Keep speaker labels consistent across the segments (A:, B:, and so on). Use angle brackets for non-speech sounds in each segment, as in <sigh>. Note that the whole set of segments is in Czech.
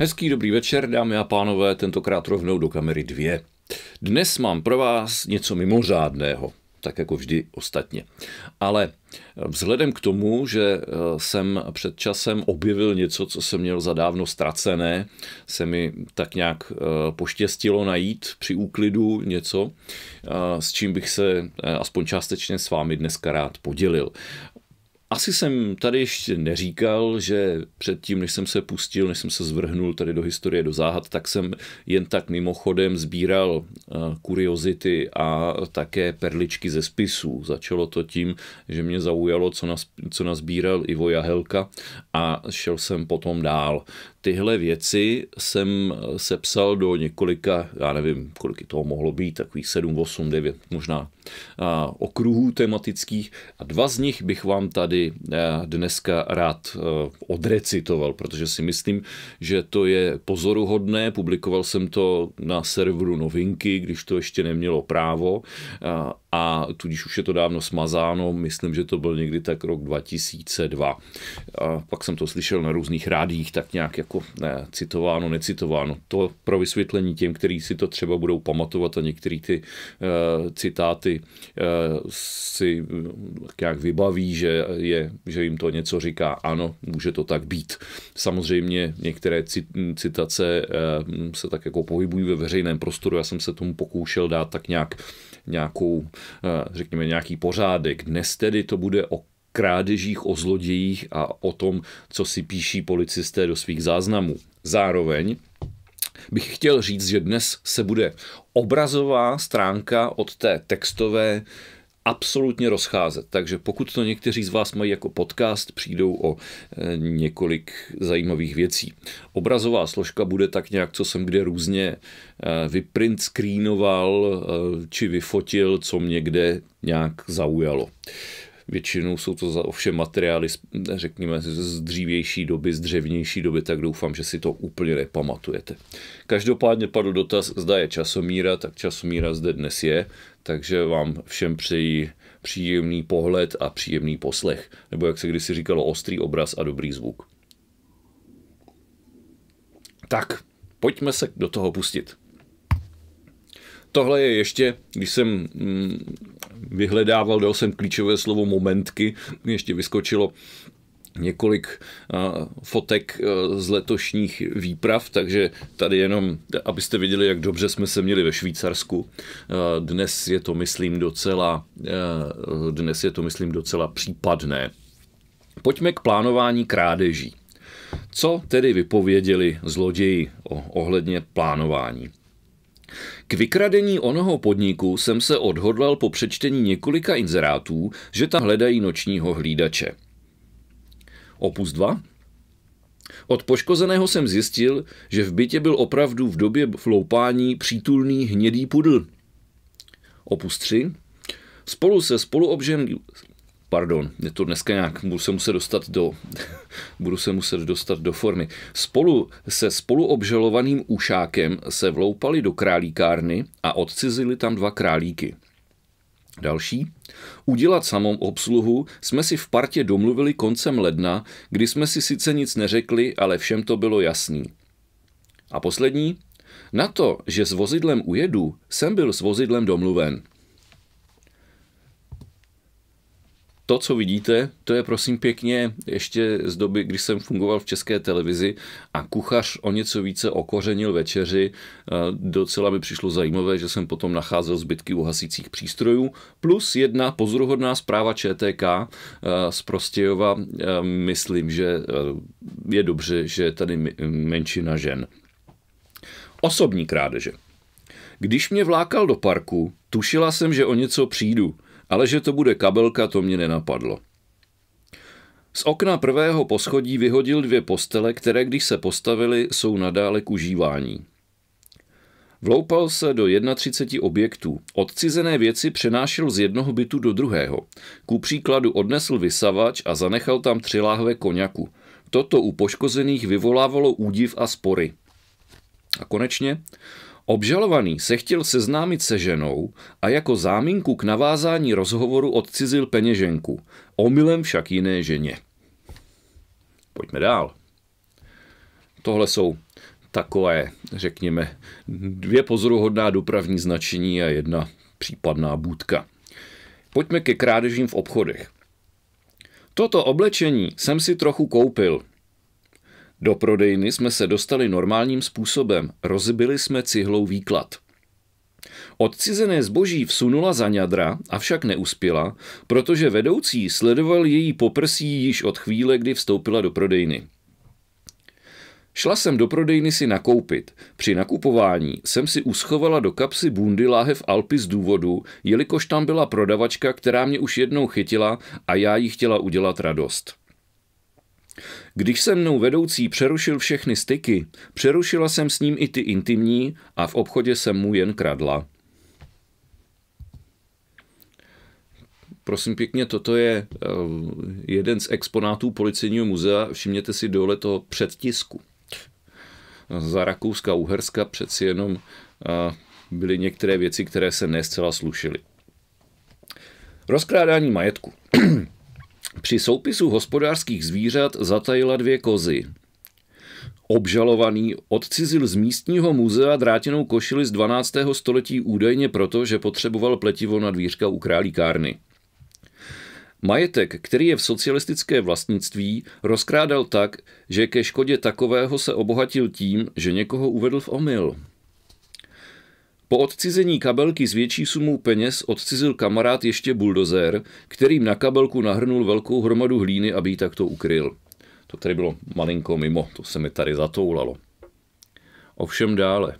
A: Hezký dobrý večer, dámy a pánové, tentokrát rovnou do kamery dvě. Dnes mám pro vás něco mimořádného, tak jako vždy ostatně. Ale vzhledem k tomu, že eh, jsem před časem objevil něco, co jsem měl dávno ztracené, se mi tak nějak eh, poštěstilo najít při úklidu něco, eh, s čím bych se aspoň částečně s vámi dneska rád podělil. Asi jsem tady ještě neříkal, že předtím, než jsem se pustil, než jsem se zvrhnul tady do historie, do záhad, tak jsem jen tak mimochodem sbíral eh, kuriozity a také perličky ze spisů. Začalo to tím, že mě zaujalo, co, nas, co Ivo Jahelka a šel jsem potom dál tyhle věci jsem eh, sepsal do několika, já nevím, kolik toho mohlo být, takových 7, 8, 9 možná eh, okruhů tematických a dva z nich bych vám tady eh, dneska rád odrecitoval, protože si myslím, že to je pozoruhodné. Publikoval jsem to na serveru Novinky, když to ještě nemělo právo a tudíž už je to dávno smazáno, myslím, že to byl někdy tak rok 2002. A pak jsem to slyšel na různých rádích, tak nějak jako ne, citováno, necitováno. To pro vysvětlení těm, kteří si to třeba budou pamatovat a některé ty uh, citáty uh, si eh, nějak vybaví, že, je, že jim to něco říká. Ano, může to tak být. Samozřejmě některé citace uh, se tak jako pohybují ve veřejném prostoru. Já jsem se tomu pokoušel dát tak nějak nějakou řekněme, nějaký pořádek. Dnes tedy to bude o krádežích, o zlodějích a o tom, co si píší policisté do svých záznamů. Zároveň bych chtěl říct, že dnes se bude obrazová stránka od té textové absolutně rozcházet. Takže pokud to někteří z vás mají jako podcast, přijdou o eh, několik zajímavých věcí. Obrazová složka bude tak nějak, co jsem kde různě eh, vyprint screenoval eh, či vyfotil, co mě kde nějak zaujalo. Většinou jsou to za ovšem materiály, řekněme, z dřívější doby, z dřevnější doby, tak doufám, že si to úplně nepamatujete. Každopádně padl dotaz, zda je časomíra, tak časomíra zde dnes je takže vám všem přeji příjemný pohled a příjemný poslech, nebo jak se kdysi říkalo, ostrý obraz a dobrý zvuk. Tak, pojďme se do toho pustit. Tohle je ještě, když jsem mm, vyhledával, dal jsem klíčové slovo momentky, ještě vyskočilo několik fotek z letošních výprav, takže tady jenom, abyste viděli, jak dobře jsme se měli ve Švýcarsku. Dnes je to, myslím, docela, dnes je to, myslím, docela případné. Pojďme k plánování krádeží. Co tedy vypověděli zloději o, ohledně plánování? K vykradení onoho podniku jsem se odhodlal po přečtení několika inzerátů, že tam hledají nočního hlídače. Opus 2. Od poškozeného jsem zjistil, že v bytě byl opravdu v době vloupání přítulný hnědý pudl. Opus 3. Spolu se spoluobžen... Pardon, je to dneska nějak, budu se muset dostat do, <laughs> budu se muset dostat do formy. Spolu se spoluobžalovaným ušákem se vloupali do králíkárny a odcizili tam dva králíky. Další. Udělat samou obsluhu jsme si v partě domluvili koncem ledna, kdy jsme si sice nic neřekli, ale všem to bylo jasný. A poslední. Na to, že s vozidlem ujedu, jsem byl s vozidlem domluven. to, co vidíte, to je prosím pěkně ještě z doby, kdy jsem fungoval v české televizi a kuchař o něco více okořenil večeři. Eh, docela mi přišlo zajímavé, že jsem potom nacházel zbytky uhasících přístrojů. Plus jedna pozoruhodná zpráva ČTK eh, z Prostějova. Eh, myslím, že je dobře, že je tady menšina žen. Osobní krádeže. Když mě vlákal do parku, tušila jsem, že o něco přijdu – ale že to bude kabelka, to mě nenapadlo. Z okna prvého poschodí vyhodil dvě postele, které když se postavily, jsou nadále k užívání. Vloupal se do 31 objektů. Odcizené věci přenášel z jednoho bytu do druhého. Ku příkladu odnesl vysavač a zanechal tam tři láhve koněku. Toto u poškozených vyvolávalo údiv a spory. A konečně Obžalovaný se chtěl seznámit se ženou a jako záminku k navázání rozhovoru odcizil peněženku, omylem však jiné ženě. Pojďme dál. Tohle jsou takové, řekněme, dvě pozoruhodná dopravní značení a jedna případná bůdka. Pojďme ke krádežím v obchodech. Toto oblečení jsem si trochu koupil, do prodejny jsme se dostali normálním způsobem, rozbili jsme cihlou výklad. Odcizené zboží vsunula za ňadra, avšak neuspěla, protože vedoucí sledoval její poprsí již od chvíle, kdy vstoupila do prodejny. Šla jsem do prodejny si nakoupit. Při nakupování jsem si uschovala do kapsy bundy láhev Alpy z důvodu, jelikož tam byla prodavačka, která mě už jednou chytila a já jí chtěla udělat radost. Když se mnou vedoucí přerušil všechny styky, přerušila jsem s ním i ty intimní a v obchodě jsem mu jen kradla. Prosím pěkně, toto je eh, jeden z exponátů Policejního muzea. Všimněte si dole toho předtisku. Za Rakouska, Uherska přeci jenom eh, byly některé věci, které se nescela slušily. Rozkrádání majetku. <clears throat> Při soupisu hospodářských zvířat zatajila dvě kozy. Obžalovaný odcizil z místního muzea drátěnou košili z 12. století údajně proto, že potřeboval pletivo na dvířka u králíkárny. Majetek, který je v socialistické vlastnictví, rozkrádal tak, že ke škodě takového se obohatil tím, že někoho uvedl v omyl. Po odcizení kabelky s větší sumou peněz odcizil kamarád ještě buldozer, kterým na kabelku nahrnul velkou hromadu hlíny, aby ji takto ukryl. To tady bylo malinko mimo, to se mi tady zatoulalo. Ovšem dále.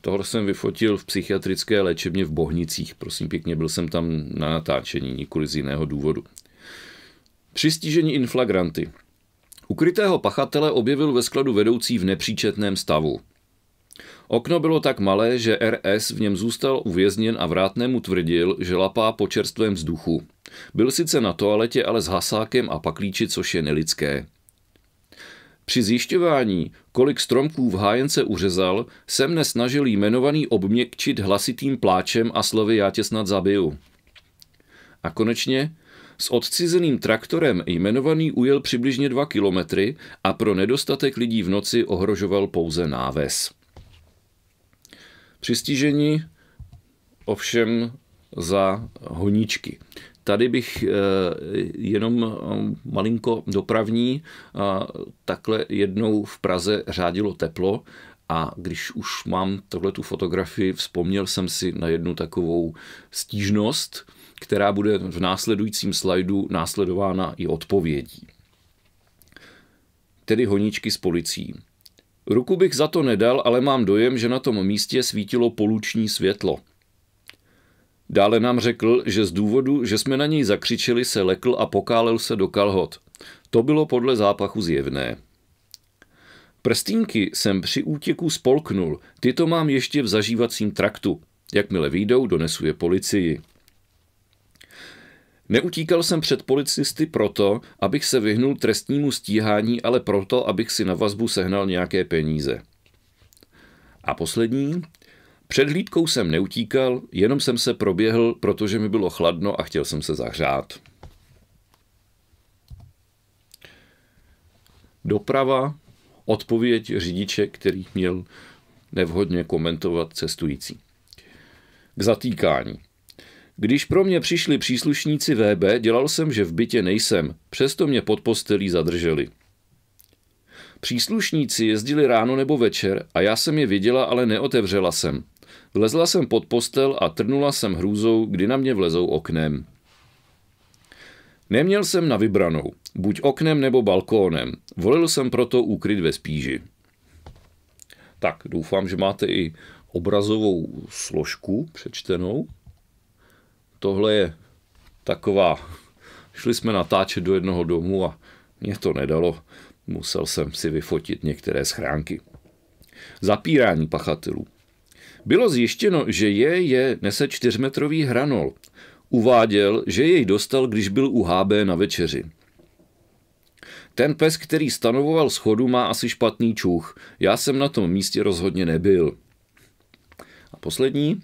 A: Tohle jsem vyfotil v psychiatrické léčebně v Bohnicích. Prosím pěkně, byl jsem tam na natáčení, nikoli z jiného důvodu. Při stížení inflagranty. Ukrytého pachatele objevil ve skladu vedoucí v nepříčetném stavu. Okno bylo tak malé, že RS v něm zůstal uvězněn a vrátnému tvrdil, že lapá po čerstvém vzduchu. Byl sice na toaletě, ale s hasákem a paklíči, což je nelidské. Při zjišťování, kolik stromků v hájence uřezal, se mne snažil jmenovaný obměkčit hlasitým pláčem a slovy já tě snad zabiju. A konečně, s odcizeným traktorem jmenovaný ujel přibližně dva kilometry a pro nedostatek lidí v noci ohrožoval pouze náves. Při stížení ovšem za honíčky. Tady bych eh, jenom eh, malinko dopravní, eh, takhle jednou v Praze řádilo teplo a když už mám tohle tu fotografii, vzpomněl jsem si na jednu takovou stížnost, která bude v následujícím slajdu následována i odpovědí. Tedy honíčky s policií. Ruku bych za to nedal, ale mám dojem, že na tom místě svítilo poluční světlo. Dále nám řekl, že z důvodu, že jsme na něj zakřičeli, se lekl a pokálel se do kalhot. To bylo podle zápachu zjevné. Prstínky jsem při útěku spolknul, ty to mám ještě v zažívacím traktu. Jakmile výjdou, donesu je policii. Neutíkal jsem před policisty proto, abych se vyhnul trestnímu stíhání, ale proto, abych si na vazbu sehnal nějaké peníze. A poslední. Před hlídkou jsem neutíkal, jenom jsem se proběhl, protože mi bylo chladno a chtěl jsem se zahřát. Doprava, odpověď řidiče, který měl nevhodně komentovat cestující. K zatýkání. Když pro mě přišli příslušníci VB, dělal jsem, že v bytě nejsem, přesto mě pod postelí zadrželi. Příslušníci jezdili ráno nebo večer a já jsem je viděla, ale neotevřela jsem. Vlezla jsem pod postel a trnula jsem hrůzou, kdy na mě vlezou oknem. Neměl jsem na vybranou, buď oknem nebo balkónem. Volil jsem proto úkryt ve spíži. Tak, doufám, že máte i obrazovou složku přečtenou tohle je taková, šli jsme natáčet do jednoho domu a mě to nedalo, musel jsem si vyfotit některé schránky. Zapírání pachatelů. Bylo zjištěno, že je je nese čtyřmetrový hranol. Uváděl, že jej dostal, když byl u HB na večeři. Ten pes, který stanovoval schodu, má asi špatný čuch. Já jsem na tom místě rozhodně nebyl. A poslední,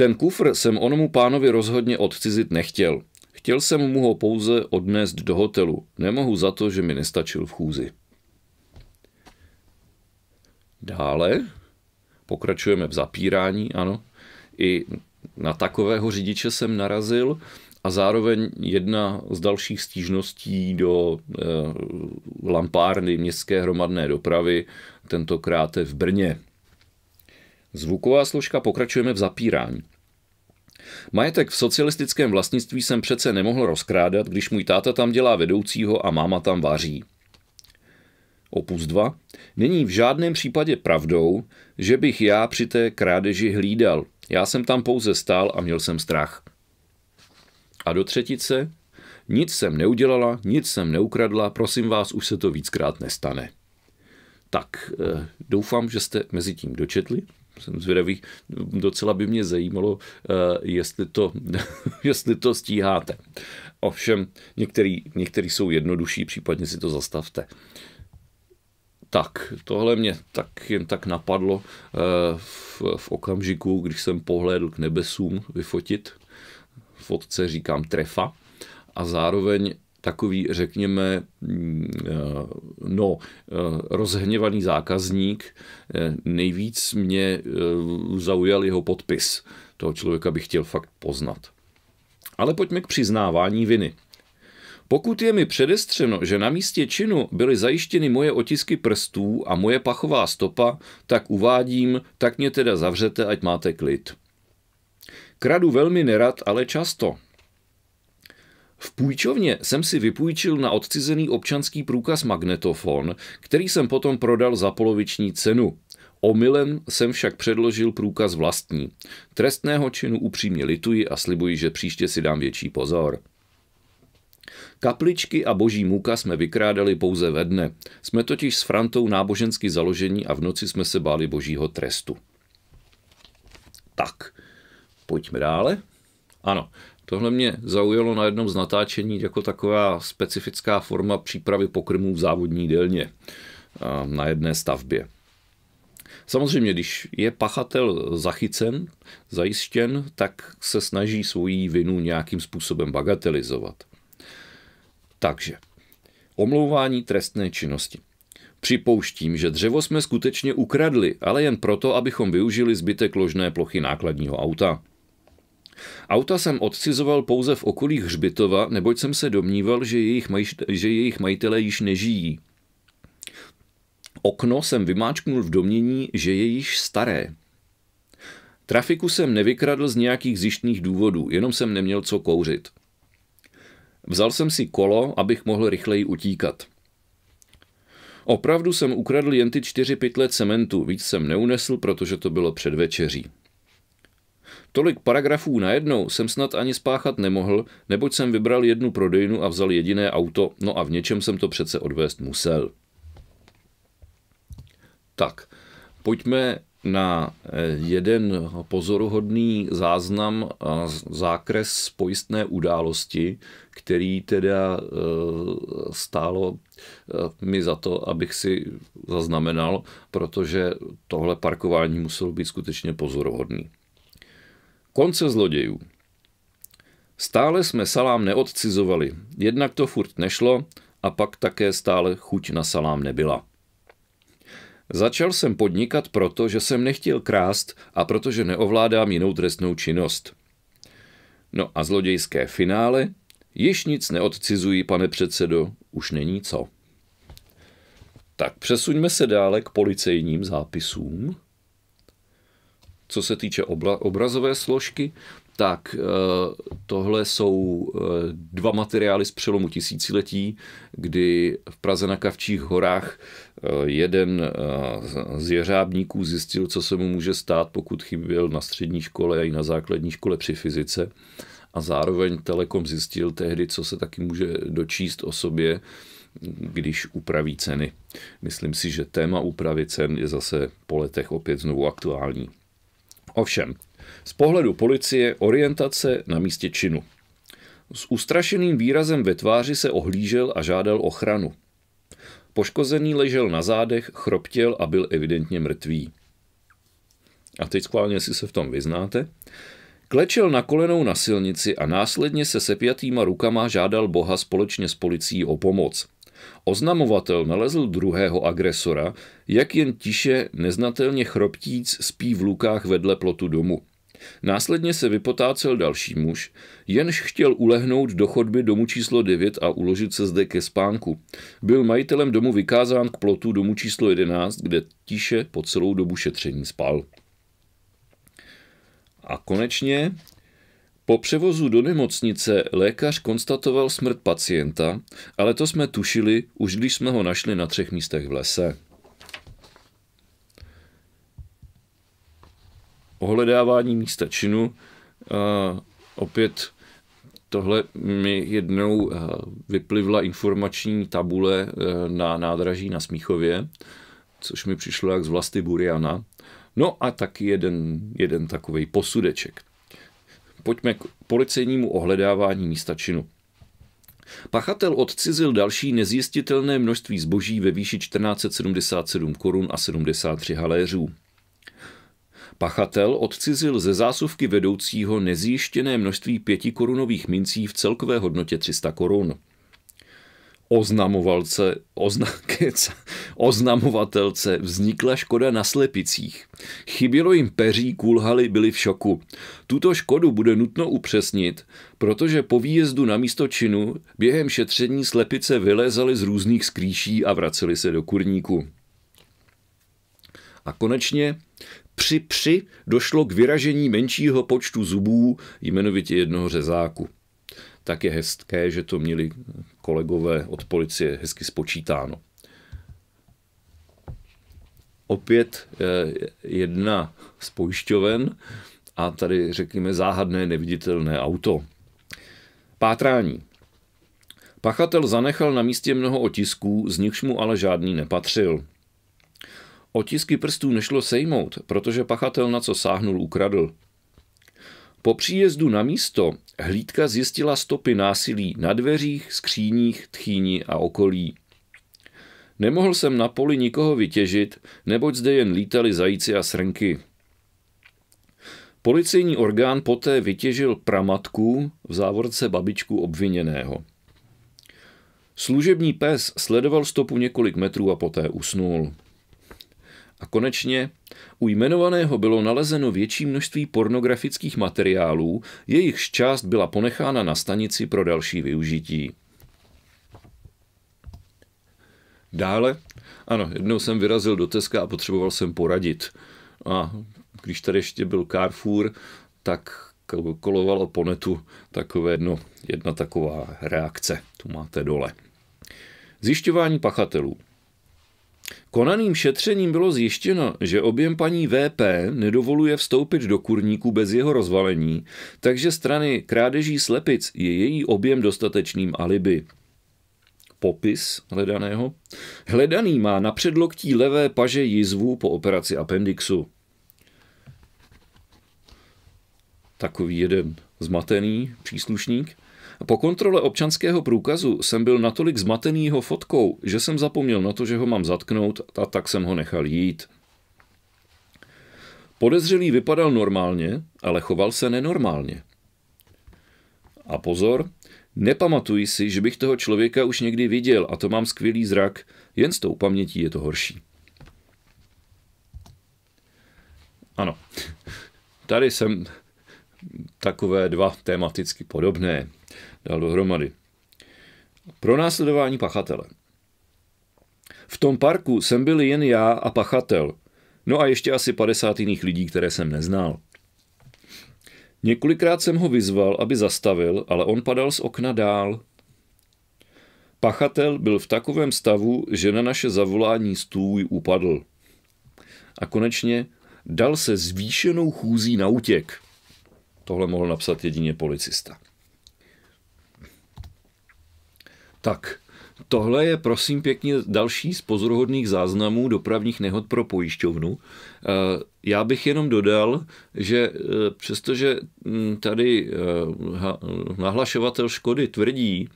A: ten kufr jsem onomu pánovi rozhodně odcizit nechtěl. Chtěl jsem mu ho pouze odnést do hotelu. Nemohu za to, že mi nestačil v chůzi. Dále pokračujeme v zapírání, ano. I na takového řidiče jsem narazil a zároveň jedna z dalších stížností do e, lampárny městské hromadné dopravy, tentokrát v Brně. Zvuková složka pokračujeme v zapírání. Majetek v socialistickém vlastnictví jsem přece nemohl rozkrádat, když můj táta tam dělá vedoucího a máma tam vaří. Opus 2. Není v žádném případě pravdou, že bych já při té krádeži hlídal. Já jsem tam pouze stál a měl jsem strach. A do třetice. Nic jsem neudělala, nic jsem neukradla, prosím vás, už se to víckrát nestane. Tak, eh, doufám, že jste mezi tím dočetli jsem zvědavý, docela by mě zajímalo, eh, jestli to, <laughs> jestli to stíháte. Ovšem, některý, některý jsou jednodušší, případně si to zastavte. Tak, tohle mě tak jen tak napadlo eh, v, v okamžiku, když jsem pohlédl k nebesům vyfotit. Fotce říkám trefa. A zároveň takový, řekněme, mm, eh, no, eh, rozhněvaný zákazník. Eh, nejvíc mě zaujal jeho podpis. Toho člověka bych chtěl fakt poznat. Ale pojďme k přiznávání viny. Pokud je mi předestřeno, že na místě činu byly zajištěny moje otisky prstů a moje pachová stopa, tak uvádím, tak mě teda zavřete, ať máte klid. Kradu velmi nerad, ale často. V půjčovně jsem si vypůjčil na odcizený občanský průkaz magnetofon, který jsem potom prodal za poloviční cenu. Omylem jsem však předložil průkaz vlastní. Trestného činu upřímně lituji a slibuji, že příště si dám větší pozor. Kapličky a boží muka jsme vykrádali pouze ve dne. Jsme totiž s Frantou nábožensky založení a v noci jsme se báli božího trestu. Tak, pojďme dále. Ano, Tohle mě zaujalo na jednom z natáčení jako taková specifická forma přípravy pokrmů v závodní délně na jedné stavbě. Samozřejmě, když je pachatel zachycen, zajištěn, tak se snaží svoji vinu nějakým způsobem bagatelizovat. Takže, omlouvání trestné činnosti. Připouštím, že dřevo jsme skutečně ukradli, ale jen proto, abychom využili zbytek ložné plochy nákladního auta. Auta jsem odcizoval pouze v okolí hřbitova, neboť jsem se domníval, že jejich, maj, že jejich majitelé již nežijí. Okno jsem vymáčknul v domění, že je již staré. Trafiku jsem nevykradl z nějakých zjištných důvodů, jenom jsem neměl co kouřit. Vzal jsem si kolo, abych mohl rychleji utíkat. Opravdu jsem ukradl jen ty čtyři pytle cementu, víc jsem neunesl, protože to bylo před večeří. Tolik paragrafů najednou jsem snad ani spáchat nemohl, neboť jsem vybral jednu prodejnu a vzal jediné auto, no a v něčem jsem to přece odvést musel. Tak, pojďme na eh, jeden pozoruhodný záznam a zákres pojistné události, který teda eh, stálo eh, mi za to, abych si zaznamenal, protože tohle parkování muselo být skutečně pozoruhodný. Konce zlodějů. Stále jsme salám neodcizovali, jednak to furt nešlo a pak také stále chuť na salám nebyla. Začal jsem podnikat proto, že jsem nechtěl krást a protože neovládám jinou trestnou činnost. No a zlodějské finále? Již nic neodcizují, pane předsedo, už není co. Tak přesuňme se dále k policejním zápisům. Co se týče obla, obrazové složky, tak eh, tohle jsou eh, dva materiály z přelomu tisíciletí, kdy v Praze na Kavčích horách eh, jeden z jeřábníků zjistil, co se mu může stát, pokud chyběl na střední škole a i na základní škole při fyzice. A zároveň Telekom zjistil tehdy, co se taky může dočíst o sobě, když upraví ceny. Myslím si, že téma úpravy cen je zase po letech opět znovu aktuální. Ovšem, z pohledu policie orientace na místě činu. S ustrašeným výrazem ve tváři se ohlížel a žádal ochranu. Poškozený ležel na zádech, chroptěl a byl evidentně mrtvý. A teď skválně si se v tom vyznáte. Klečel na kolenou na silnici a následně se sepjatýma rukama žádal Boha společně s policií o pomoc – Oznamovatel nalezl druhého agresora, jak jen tiše neznatelně chroptíc spí v lukách vedle plotu domu. Následně se vypotácel další muž, jenž chtěl ulehnout do chodby domu číslo 9 a uložit se zde ke spánku. Byl majitelem domu vykázán k plotu domu číslo 11, kde tiše po celou dobu šetření spal. A konečně po převozu do nemocnice lékař konstatoval smrt pacienta, ale to jsme tušili, už když jsme ho našli na třech místech v lese. Ohledávání místa činu. A opět tohle mi jednou vyplivla informační tabule e, na nádraží na Smíchově, což mi přišlo jak z vlasti Buriana. No a taky jeden, jeden takový posudeček. Pojďme k policejnímu ohledávání místa činu. Pachatel odcizil další nezjistitelné množství zboží ve výši 1477 korun a 73 haléřů. Pachatel odcizil ze zásuvky vedoucího nezjištěné množství pětikorunových mincí v celkové hodnotě 300 korun oznamovalce, ozna, keca, <laughs> oznamovatelce vznikla škoda na slepicích. Chybělo jim peří, kulhaly byli v šoku. Tuto škodu bude nutno upřesnit, protože po výjezdu na místo činu během šetření slepice vylézaly z různých skrýší a vracely se do kurníku. A konečně při při došlo k vyražení menšího počtu zubů, jmenovitě jednoho řezáku tak je hezké, že to měli kolegové od policie hezky spočítáno. Opět eh, jedna z pojišťoven a tady řekněme záhadné neviditelné auto. Pátrání. Pachatel zanechal na místě mnoho otisků, z nichž mu ale žádný nepatřil. Otisky prstů nešlo sejmout, protože pachatel na co sáhnul ukradl. Po příjezdu na místo hlídka zjistila stopy násilí na dveřích, skříních, tchýni a okolí. Nemohl jsem na poli nikoho vytěžit, neboť zde jen lítali zajíci a srnky. Policejní orgán poté vytěžil pramatku v závorce babičku obviněného. Služební pes sledoval stopu několik metrů a poté usnul. A konečně u jmenovaného bylo nalezeno větší množství pornografických materiálů, jejichž část byla ponechána na stanici pro další využití. Dále, ano, jednou jsem vyrazil do Teska a potřeboval jsem poradit. A když tady ještě byl Carrefour, tak kolovalo po netu takové, no, jedna taková reakce. Tu máte dole. Zjišťování pachatelů. Konaným šetřením bylo zjištěno, že objem paní VP nedovoluje vstoupit do kurníku bez jeho rozvalení, takže strany krádeží slepic je její objem dostatečným alibi popis hledaného. Hledaný má na předloktí levé paže jizvu po operaci appendixu. Takový jeden zmatený příslušník. Po kontrole občanského průkazu jsem byl natolik zmatený jeho fotkou, že jsem zapomněl na to, že ho mám zatknout a tak jsem ho nechal jít. Podezřelý vypadal normálně, ale choval se nenormálně. A pozor, nepamatuji si, že bych toho člověka už někdy viděl a to mám skvělý zrak, jen s tou pamětí je to horší. Ano, tady jsem takové dva tematicky podobné dal dohromady. Pro následování pachatele. V tom parku jsem byl jen já a pachatel, no a ještě asi 50 jiných lidí, které jsem neznal. Několikrát jsem ho vyzval, aby zastavil, ale on padal z okna dál. Pachatel byl v takovém stavu, že na naše zavolání stůj upadl. A konečně dal se zvýšenou chůzí na útěk. Tohle mohl napsat jedině policista. Tak, Tohle je prosím pěkně další z pozoruhodných záznamů dopravních nehod pro pojišťovnu. Eh, já bych jenom dodal, že eh, přestože hm, tady eh, nahlašovatel škody tvrdí,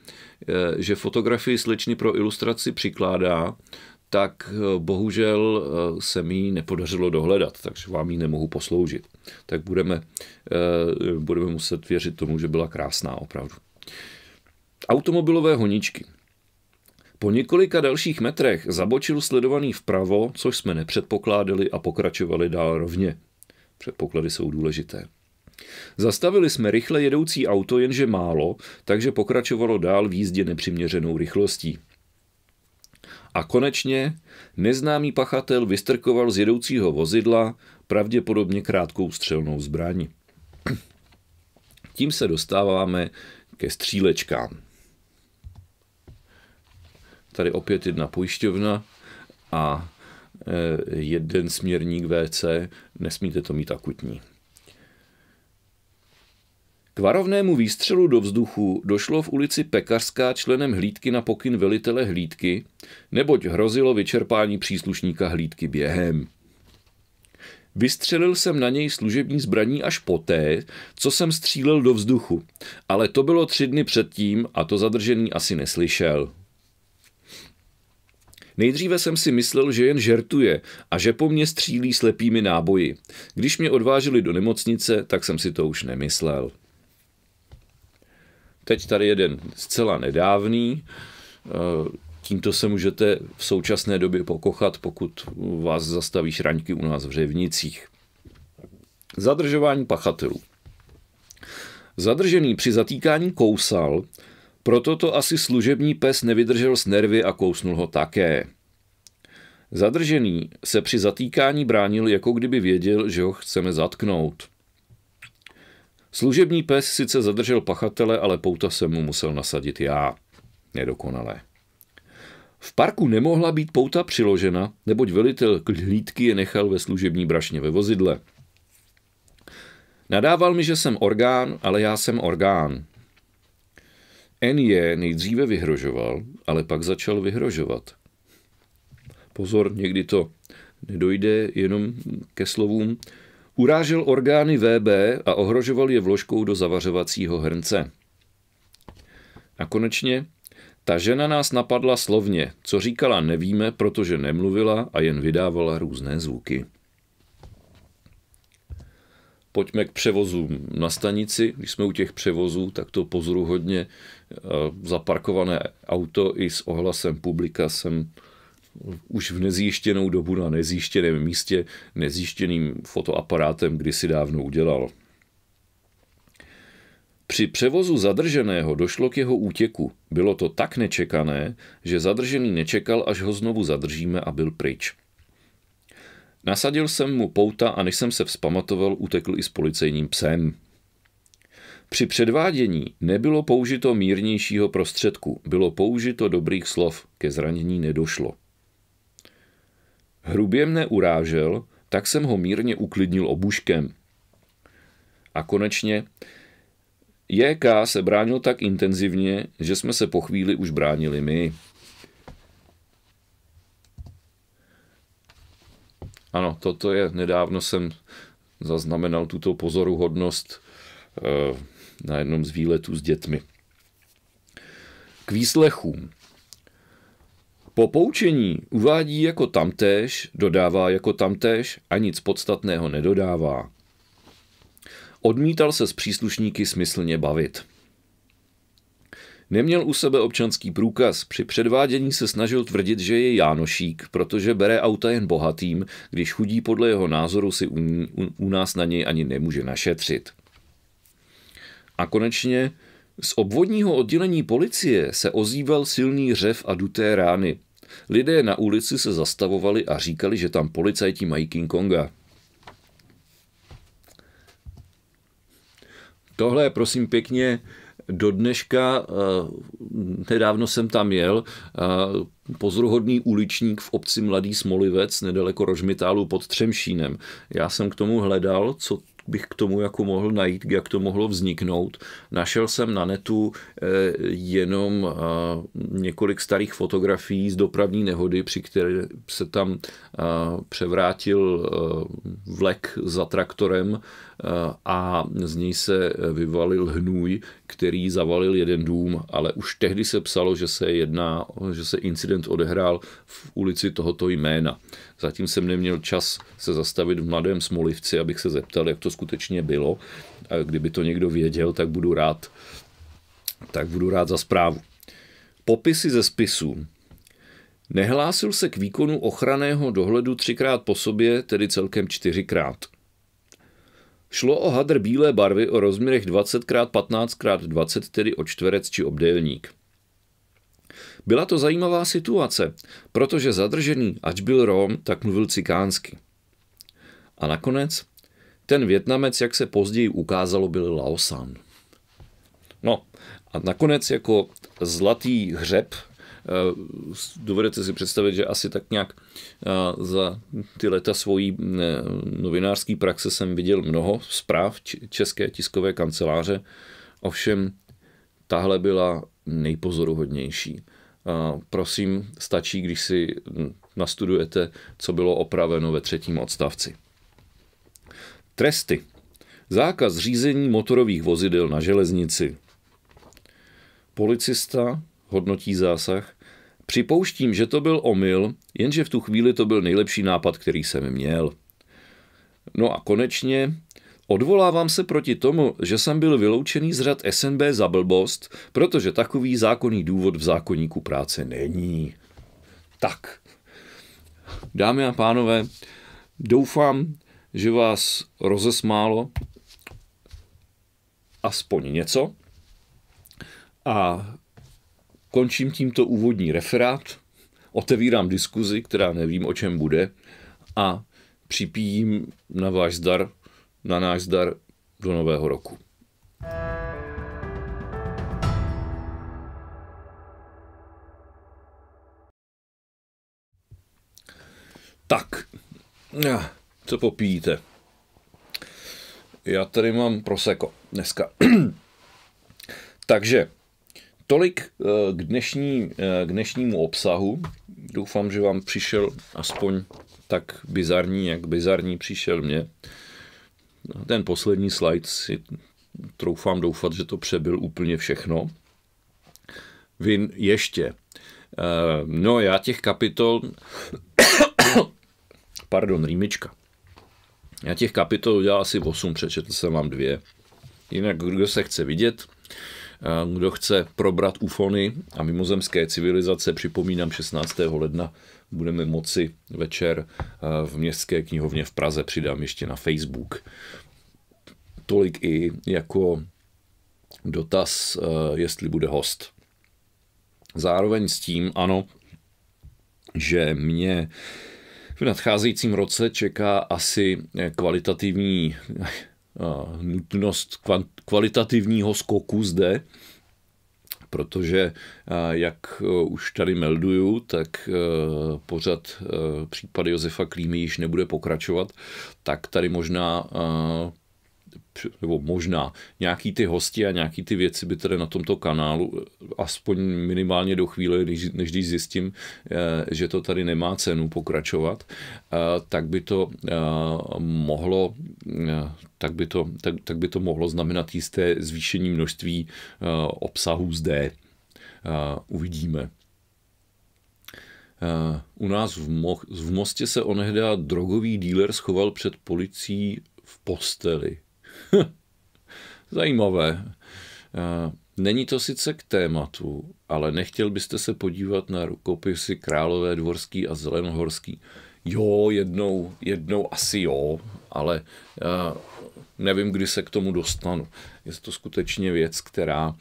A: že fotografii slečny pro ilustraci přikládá, tak bohužel se mi nepodařilo dohledat, takže vám ji nemohu posloužit. Tak budeme, budeme muset věřit tomu, že byla krásná opravdu automobilové honičky. Po několika dalších metrech zabočil sledovaný vpravo, což jsme nepředpokládali a pokračovali dál rovně. Předpoklady jsou důležité. Zastavili jsme rychle jedoucí auto, jenže málo, takže pokračovalo dál v jízdě nepřiměřenou rychlostí. A konečně neznámý pachatel vystrkoval z jedoucího vozidla pravděpodobně krátkou střelnou zbraň. Tím se dostáváme ke střílečkám tady opět jedna pojišťovna a e, jeden směrník VC, nesmíte to mít akutní. K varovnému výstřelu do vzduchu došlo v ulici Pekarská členem hlídky na pokyn velitele hlídky, neboť hrozilo vyčerpání příslušníka hlídky během. Vystřelil jsem na něj služební zbraní až poté, co jsem střílel do vzduchu, ale to bylo tři dny předtím a to zadržený asi neslyšel. Nejdříve jsem si myslel, že jen žertuje a že po mně střílí slepými náboji. Když mě odvážili do nemocnice, tak jsem si to už nemyslel. Teď tady jeden zcela nedávný. Eh, tímto se můžete v současné době pokochat, pokud vás zastaví šraňky u nás v Řevnicích. Zadržování pachatelů. Zadržený při zatýkání kousal, proto to asi služební pes nevydržel s nervy a kousnul ho také. Zadržený se při zatýkání bránil, jako kdyby věděl, že ho chceme zatknout. Služební pes sice zadržel pachatele, ale pouta se mu musel nasadit já. Nedokonalé. V parku nemohla být pouta přiložena, neboť velitel hlídky je nechal ve služební brašně ve vozidle. Nadával mi, že jsem orgán, ale já jsem orgán. N je nejdříve vyhrožoval, ale pak začal vyhrožovat. Pozor, někdy to nedojde jenom ke slovům. Urážel orgány VB a ohrožoval je vložkou do zavařovacího hrnce. A konečně, ta žena nás napadla slovně. Co říkala, nevíme, protože nemluvila a jen vydávala různé zvuky. Pojďme k převozům na stanici. Když jsme u těch převozů, tak to pozoruhodně Eh, zaparkované auto i s ohlasem publika jsem už v nezjištěnou dobu na nezjištěném místě nezjištěným fotoaparátem kdysi dávno udělal. Při převozu zadrženého došlo k jeho útěku. Bylo to tak nečekané, že zadržený nečekal, až ho znovu zadržíme a byl pryč. Nasadil jsem mu pouta a než jsem se vzpamatoval, utekl i s policejním psem. Při předvádění nebylo použito mírnějšího prostředku, bylo použito dobrých slov, ke zranění nedošlo. Hrubě mne urážel, tak jsem ho mírně uklidnil obuškem. A konečně, JK se bránil tak intenzivně, že jsme se po chvíli už bránili my. Ano, toto je, nedávno jsem zaznamenal tuto pozoruhodnost eh, na jednom z výletů s dětmi. K výslechům. Po poučení uvádí jako tamtéž, dodává jako tamtéž a nic podstatného nedodává. Odmítal se s příslušníky smyslně bavit. Neměl u sebe občanský průkaz, při předvádění se snažil tvrdit, že je Jánošík, protože bere auta jen bohatým, když chudí podle jeho názoru si u, u, u nás na něj ani nemůže našetřit. A konečně z obvodního oddělení policie se ozýval silný řev a duté rány. Lidé na ulici se zastavovali a říkali, že tam policajti mají King Konga. Tohle je prosím pěkně do dneška, eh, nedávno jsem tam jel, eh, pozoruhodný uličník v obci Mladý Smolivec, nedaleko Rožmitálu pod Třemšínem. Já jsem k tomu hledal, co bych k tomu jako mohl najít, jak to mohlo vzniknout. Našel jsem na netu eh, jenom eh, několik starých fotografií z dopravní nehody, při které se tam eh, převrátil vlek za traktorem Eh, a z něj se eh, vyvalil hnůj, který zavalil jeden dům, ale už tehdy se psalo, že se jedná, že se incident odehrál v ulici tohoto jména. Zatím jsem neměl čas se zastavit v Mladém Smolivci, abych se zeptal, jak to skutečně bylo. A kdyby to někdo věděl, tak budu rád, tak budu rád za zprávu. Popisy ze spisů. Nehlásil se k výkonu ochranného dohledu třikrát po sobě, tedy celkem čtyřikrát. Šlo o hadr bílé barvy o rozměrech 20x15x20, tedy o čtverec či obdélník. Byla to zajímavá situace, protože zadržený, ač byl Róm, tak mluvil cikánsky. A nakonec, ten Větnamec, jak se později ukázalo, byl Laosan. No a nakonec jako zlatý hřeb Eh, dovedete si představit, že asi tak nějak eh, za ty leta svojí novinářské praxe jsem viděl mnoho zpráv české tiskové kanceláře, ovšem tahle byla nejpozoruhodnější. Eh, prosím, stačí, když si hm, nastudujete, co bylo opraveno ve třetím odstavci. Tresty. Zákaz řízení motorových vozidel na železnici. Policista hodnotí zásah Připouštím, že to byl omyl, jenže v tu chvíli to byl nejlepší nápad, který jsem měl. No a konečně Odvolávám se proti tomu, že jsem byl vyloučený z řad SNB za blbost, protože takový zákonný důvod v zákonníku práce není. Tak, dámy a pánové, doufám, že vás rozesmálo aspoň něco a Končím tímto úvodní referát, otevírám diskuzi, která nevím, o čem bude, a připíjím na váš zdar, na náš zdar do nového roku. Tak, no, co popíjíte? Já tady mám proseko dneska. <clears throat> Takže Tolik eh, k, dnešní, eh, k dnešnímu obsahu. Doufám, že vám přišel aspoň tak bizarní, jak bizarní přišel mě. No, ten poslední slide si troufám doufat, že to přebyl úplně všechno. Vy ještě. Eh, no já těch kapitol... <coughs> Pardon, rýmička. Já těch kapitol udělal asi 8, přečetl jsem vám dvě. Jinak, kdo se chce vidět, Eh, kdo chce probrat ufony a mimozemské civilizace, připomínám 16. ledna budeme moci večer eh, v městské knihovně v Praze, přidám ještě na Facebook. Tolik i jako dotaz, eh, jestli bude host. Zároveň s tím, ano, že mě v nadcházejícím roce čeká asi kvalitativní nutnost kvalitativního skoku zde, protože jak e, už tady melduju, tak e, pořad e, případ Josefa Klímy již nebude pokračovat, tak tady možná nebo možná nějaký ty hosti a nějaký ty věci by tady na tomto kanálu, aspoň minimálně do chvíle, než, než když zjistím, eh, že to tady nemá cenu pokračovat, eh, tak by to eh, mohlo tak by to, tak, tak by to mohlo znamenat jisté zvýšení množství obsahu zde. Uvidíme. U nás v, Mo- v Mostě se onehda drogový díler schoval před policií v posteli. <laughs> Zajímavé. Není to sice k tématu, ale nechtěl byste se podívat na rukopisy Králové dvorský a Zelenohorský. Jo, jednou, jednou asi jo, ale nevím, kdy se k tomu dostanu. Je to skutečně věc, která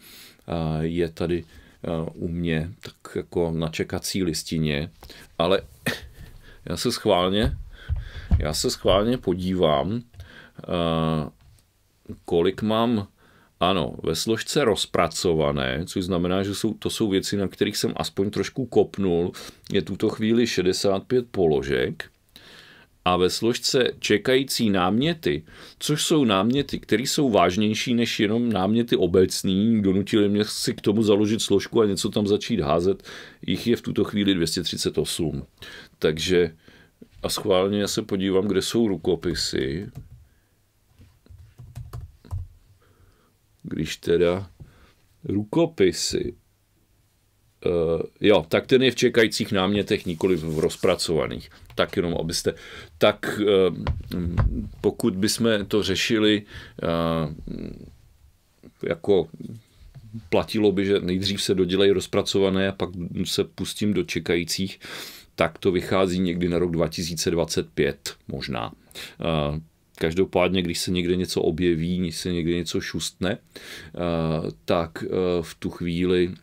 A: je tady u mě tak jako na čekací listině, ale <laughs> já se schválně, já se schválně podívám, kolik mám ano, ve složce rozpracované, což znamená, že jsou, to jsou věci, na kterých jsem aspoň trošku kopnul, je tuto chvíli 65 položek. A ve složce čekající náměty, což jsou náměty, které jsou vážnější než jenom náměty obecný, donutili mě si k tomu založit složku a něco tam začít házet, jich je v tuto chvíli 238. Takže a schválně se podívám, kde jsou rukopisy, když teda rukopisy, Uh, jo, tak ten je v čekajících námětech, nikoli v rozpracovaných. Tak jenom, abyste... Tak uh, pokud bychom to řešili uh, jako platilo by, že nejdřív se dodělají rozpracované a pak se pustím do čekajících, tak to vychází někdy na rok 2025 možná. Každopádně, když se někde něco objeví, když se někde něco šustne, eh, tak eh, v tu chvíli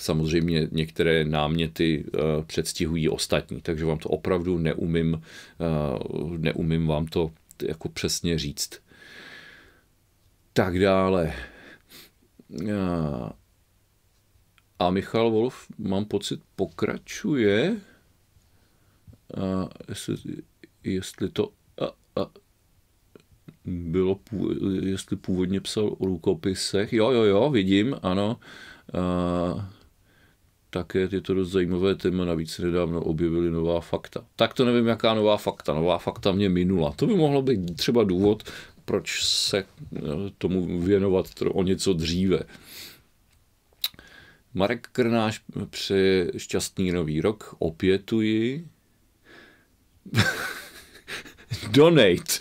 A: Samozřejmě některé náměty eh, předstihují ostatní, takže vám to opravdu neumím, neumím vám to jako přesně říct. Tak dále. A Michal Wolf, mám pocit, pokračuje. A jestli, jestli to... A, a, bylo, jestli původně psal o rukopisech. Jo, jo, jo, vidím, ano. A, také je to dost zajímavé téma, navíc nedávno objevili nová fakta. Tak to nevím, jaká nová fakta. Nová fakta mě minula. To by mohlo být třeba důvod, proč se no, tomu věnovat o něco dříve. Marek Krnáš přeje šťastný nový rok. Opětuji. <laughs> Donate.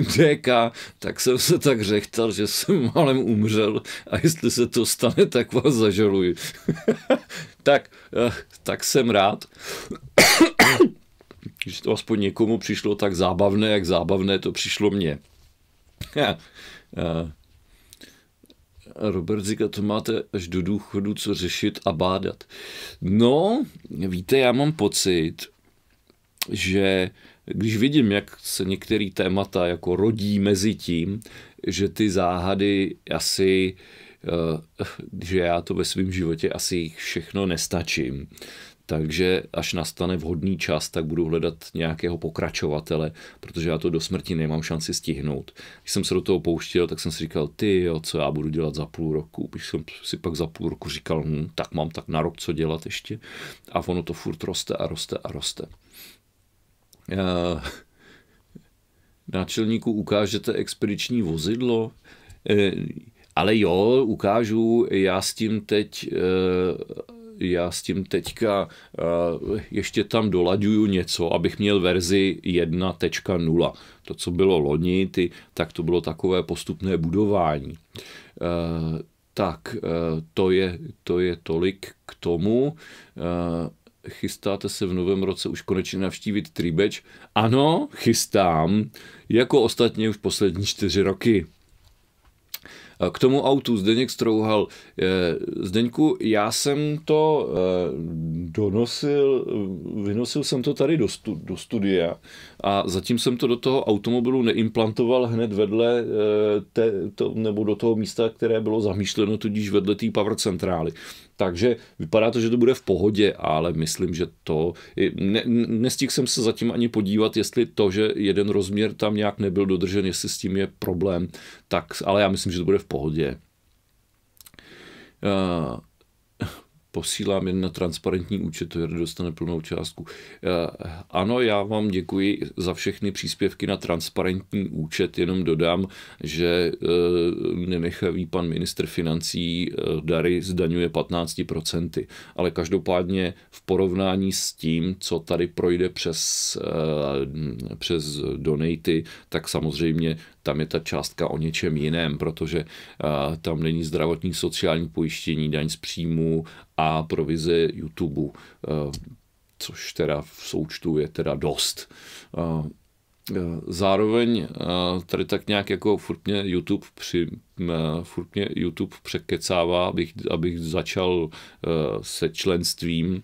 A: DK, <laughs> tak jsem se tak řechtal, že jsem malem umřel a jestli se to stane, tak vás zažaluji. <laughs> tak, eh, tak jsem rád. <coughs> že to aspoň někomu přišlo tak zábavné, jak zábavné to přišlo mně. Eh, Robert říká, to máte až do důchodu co řešit a bádat. No, víte, já mám pocit, že když vidím, jak se některé témata jako rodí mezi tím, že ty záhady asi, eh, že já to ve svém životě asi všechno nestačím, takže až nastane vhodný čas, tak budu hledat nějakého pokračovatele, protože já to do smrti nemám šanci stihnout. Když jsem se do toho pouštěl, tak jsem si říkal, ty jo, co já budu dělat za půl roku. Když jsem si pak za půl roku říkal, hm, tak mám tak na rok co dělat ještě. A ono to furt roste a roste a roste náčelníku ukážete expediční vozidlo? E, ale jo, ukážu, já s tím teď e, já s tím teďka e, ještě tam dolaďuju něco, abych měl verzi 1.0. To, co bylo loni, ty, tak to bylo takové postupné budování. Tak to je, to je tolik k tomu chystáte se v novém roce už konečně navštívit Tribeč? Ano, chystám, jako ostatně už poslední čtyři roky. K tomu autu Zdeněk Strouhal. Eh, Zdeňku, já jsem to eh, donosil, vynosil jsem to tady do, stu, do studia a zatím jsem to do toho automobilu neimplantoval hned vedle eh, te, to, nebo do toho místa, které bylo zamýšleno, tudíž vedle té power centrály. Takže vypadá to, že to bude v pohodě, ale myslím, že to... Ne, nestihl jsem se zatím ani podívat, jestli to, že jeden rozměr tam nějak nebyl dodržen, jestli s tím je problém, tak, ale já myslím, že to bude v pohodě. Uh, posílám jen na transparentní účet, to Jarda dostane plnou částku. Eh, ano, já vám děkuji za všechny příspěvky na transparentní účet, jenom dodám, že eh, nenechavý pan ministr financí eh, dary zdaňuje 15%, ale každopádně v porovnání s tím, co tady projde přes, přes donaty, tak samozřejmě tam je ta částka o něčem jiném, protože eh, tam není zdravotní sociální pojištění, daň z příjmu a provize YouTube, eh, což teda v součtu je teda dost. Eh, zároveň tady tak nějak jako furt mě YouTube, při, furt mě YouTube překecává, abych, abych začal se členstvím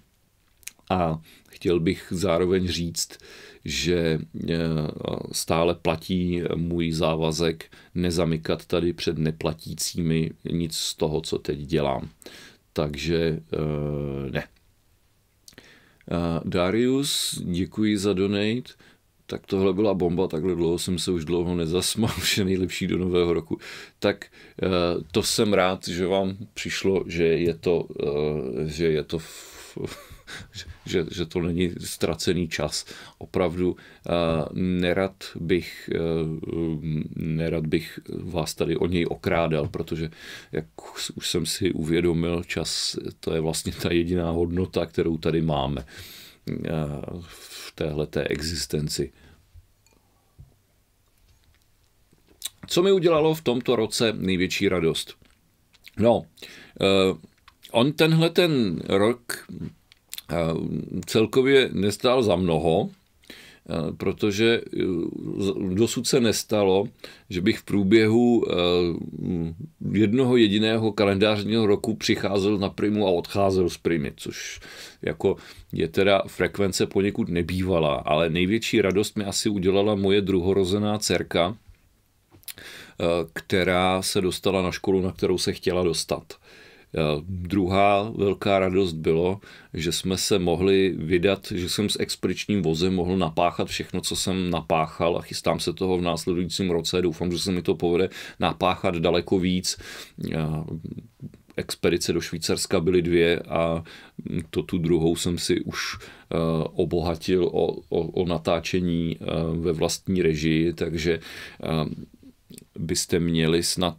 A: a chtěl bych zároveň říct, že eh, stále platí můj závazek nezamykat tady před neplatícími nic z toho, co teď dělám. Takže eh, ne. Darius, děkuji za donate. Tak tohle byla bomba, takhle dlouho jsem se už dlouho nezasmál, <laughs> vše nejlepší do nového roku. Tak eh, to jsem rád, že vám přišlo, že je to, že je to v, <laughs> že, že to není ztracený čas. Opravdu eh, nerad bych, eh, nerad bych vás tady o něj okrádal, protože jak už jsem si uvědomil, čas to je vlastně ta jediná hodnota, kterou tady máme eh, v téhle té existenci. Co mi udělalo v tomto roce největší radost? No, on tenhle ten rok Mm, celkově nestál za mnoho, protože e, dosud se nestalo, že bych v průběhu e, mm, jednoho jediného kalendářního roku přicházel na primu a odcházel z primy, což jako je teda frekvence poněkud nebývalá, ale největší radost mi asi udělala moje druhorozená dcerka, e, která se dostala na školu, na kterou se chtěla dostat. Eh, druhá velká radost bylo, že jsme se mohli vydat, že jsem s expričním vozem mohl napáchat všechno, co jsem napáchal a chystám se toho v následujícím roce. Doufám, že se mi to povede napáchat daleko víc eh, expedice do Švýcarska byly dvě a to tu druhou jsem si už eh, obohatil o, o, o natáčení ve vlastní režii, takže byste měli snad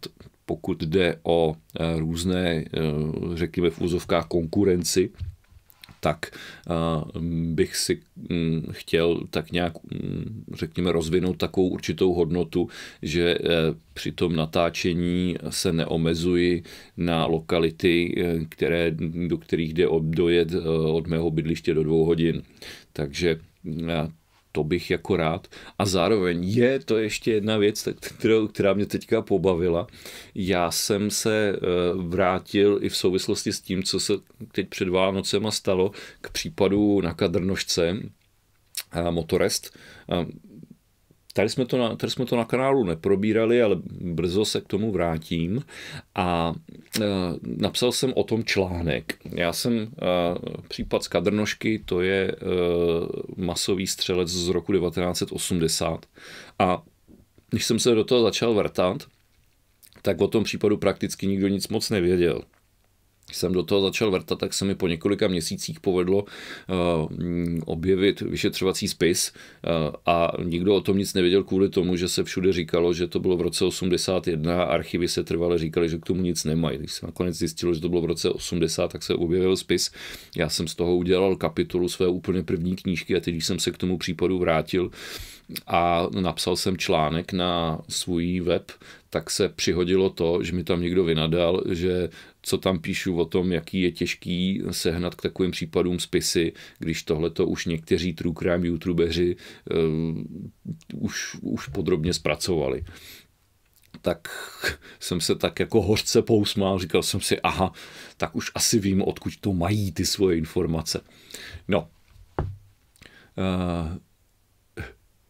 A: pokud jde o eh, různé, eh, řekněme v úzovkách, konkurenci, tak eh, bych si hm, chtěl tak nějak, hm, řekněme, rozvinout takovou určitou hodnotu, že při tom natáčení se neomezuji na lokality, které, do kterých jde dojet od mého bydliště do dvou hodin. Takže hm, to bych jako rád. A zároveň je to ještě jedna věc, kterou, která mě teďka pobavila. Já jsem se eh, vrátil i v souvislosti s tím, co se teď před Vánocema stalo k případu na kadrnožce eh, motorest, eh, Tady jsme, to na, tady jsme to na kanálu neprobírali, ale brzo se k tomu vrátím. A e, napsal jsem o tom článek. Já jsem e, případ z kadrnožky, to je e, masový střelec z roku 1980. A když jsem se do toho začal vrtat, tak o tom případu prakticky nikdo nic moc nevěděl jsem do toho začal vrtat, tak se mi po několika měsících povedlo eh, objevit vyšetřovací spis eh, a nikdo o tom nic nevěděl kvůli tomu, že se všude říkalo, že to bylo v roce 81 a archivy se trvale říkali, že k tomu nic nemají. Když se nakonec zjistilo, že to bylo v roce 80, tak se objevil spis. Já jsem z toho udělal kapitolu své úplně první knížky a teď, když jsem se k tomu případu vrátil, a napsal jsem článek na svůj web, tak se přihodilo to, že mi tam někdo vynadal, že co tam píšu o tom, jaký je těžký sehnat k takovým případům spisy, když tohle to už někteří true crime youtubeři uh, už, už podrobně zpracovali tak jsem se tak jako hořce pousmál, říkal jsem si, aha, tak už asi vím, odkud to mají ty svoje informace. No, uh,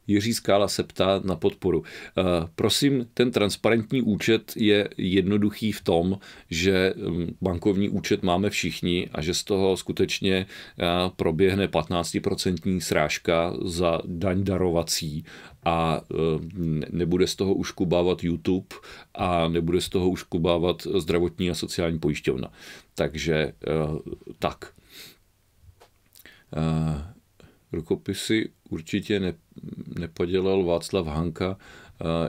A: Jiří Skála se ptá na podporu. Eh, prosím, ten transparentní účet je jednoduchý v tom, že hm, bankovní účet máme všichni a že z toho skutečně eh, proběhne 15% srážka za daň darovací a hm, nebude z toho už kubávat YouTube a nebude z toho už kubávat zdravotní a sociální pojišťovna. Takže eh, tak rukopisy určitě ne, nepodělal Václav Hanka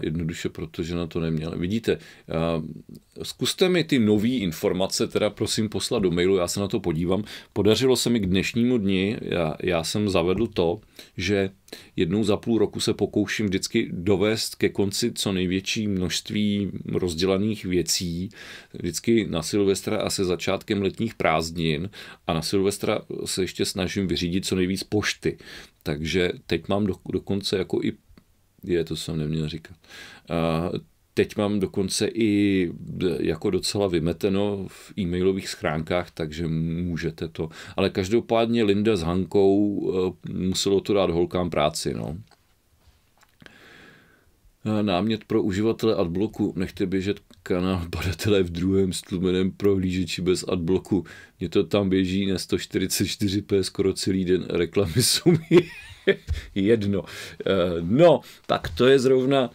A: jednoduše proto, že na to neměl. Vidíte, zkuste mi ty nové informace, teda prosím poslat do mailu, já se na to podívám. Podařilo se mi k dnešnímu dni, já, já jsem zavedl to, že jednou za půl roku se pokouším vždycky dovést ke konci co největší množství rozdělaných věcí, vždycky na Silvestra a se začátkem letních prázdnin a na Silvestra se ještě snažím vyřídit co nejvíc pošty. Takže teď mám do, dokonce jako i je, to jsem neměl říkat. A teď mám dokonce i jako docela vymeteno v e-mailových schránkách, takže můžete to. Ale každopádně Linda s Hankou eh, muselo to dát holkám práci, no. Námět pro uživatele adbloku. Nechte běžet kanál badatelé v druhém stlumeném prohlížeči bez adbloku. Mně to tam běží na 144p skoro celý den. Reklamy jsou mi <laughs> jedno. Eh, no, tak to je zrovna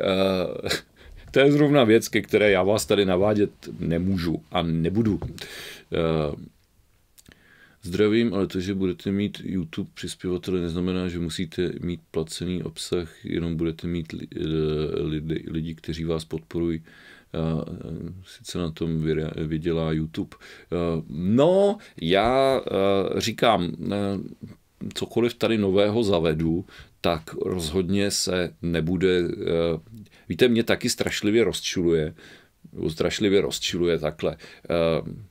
A: eh, <laughs> to je zrovna věc, ke které já vás tady navádět nemůžu a nebudu. Eh, zdravím, ale to, že budete mít YouTube přispěvatele, neznamená, že musíte mít placený obsah, jenom budete mít lidi, lidi kteří vás podporují. Sice na tom vydělá YouTube. No, já říkám, cokoliv tady nového zavedu, tak rozhodně se nebude... Eh, víte, mě taky strašlivě rozčiluje, strašlivě rozčiluje takhle. Eh,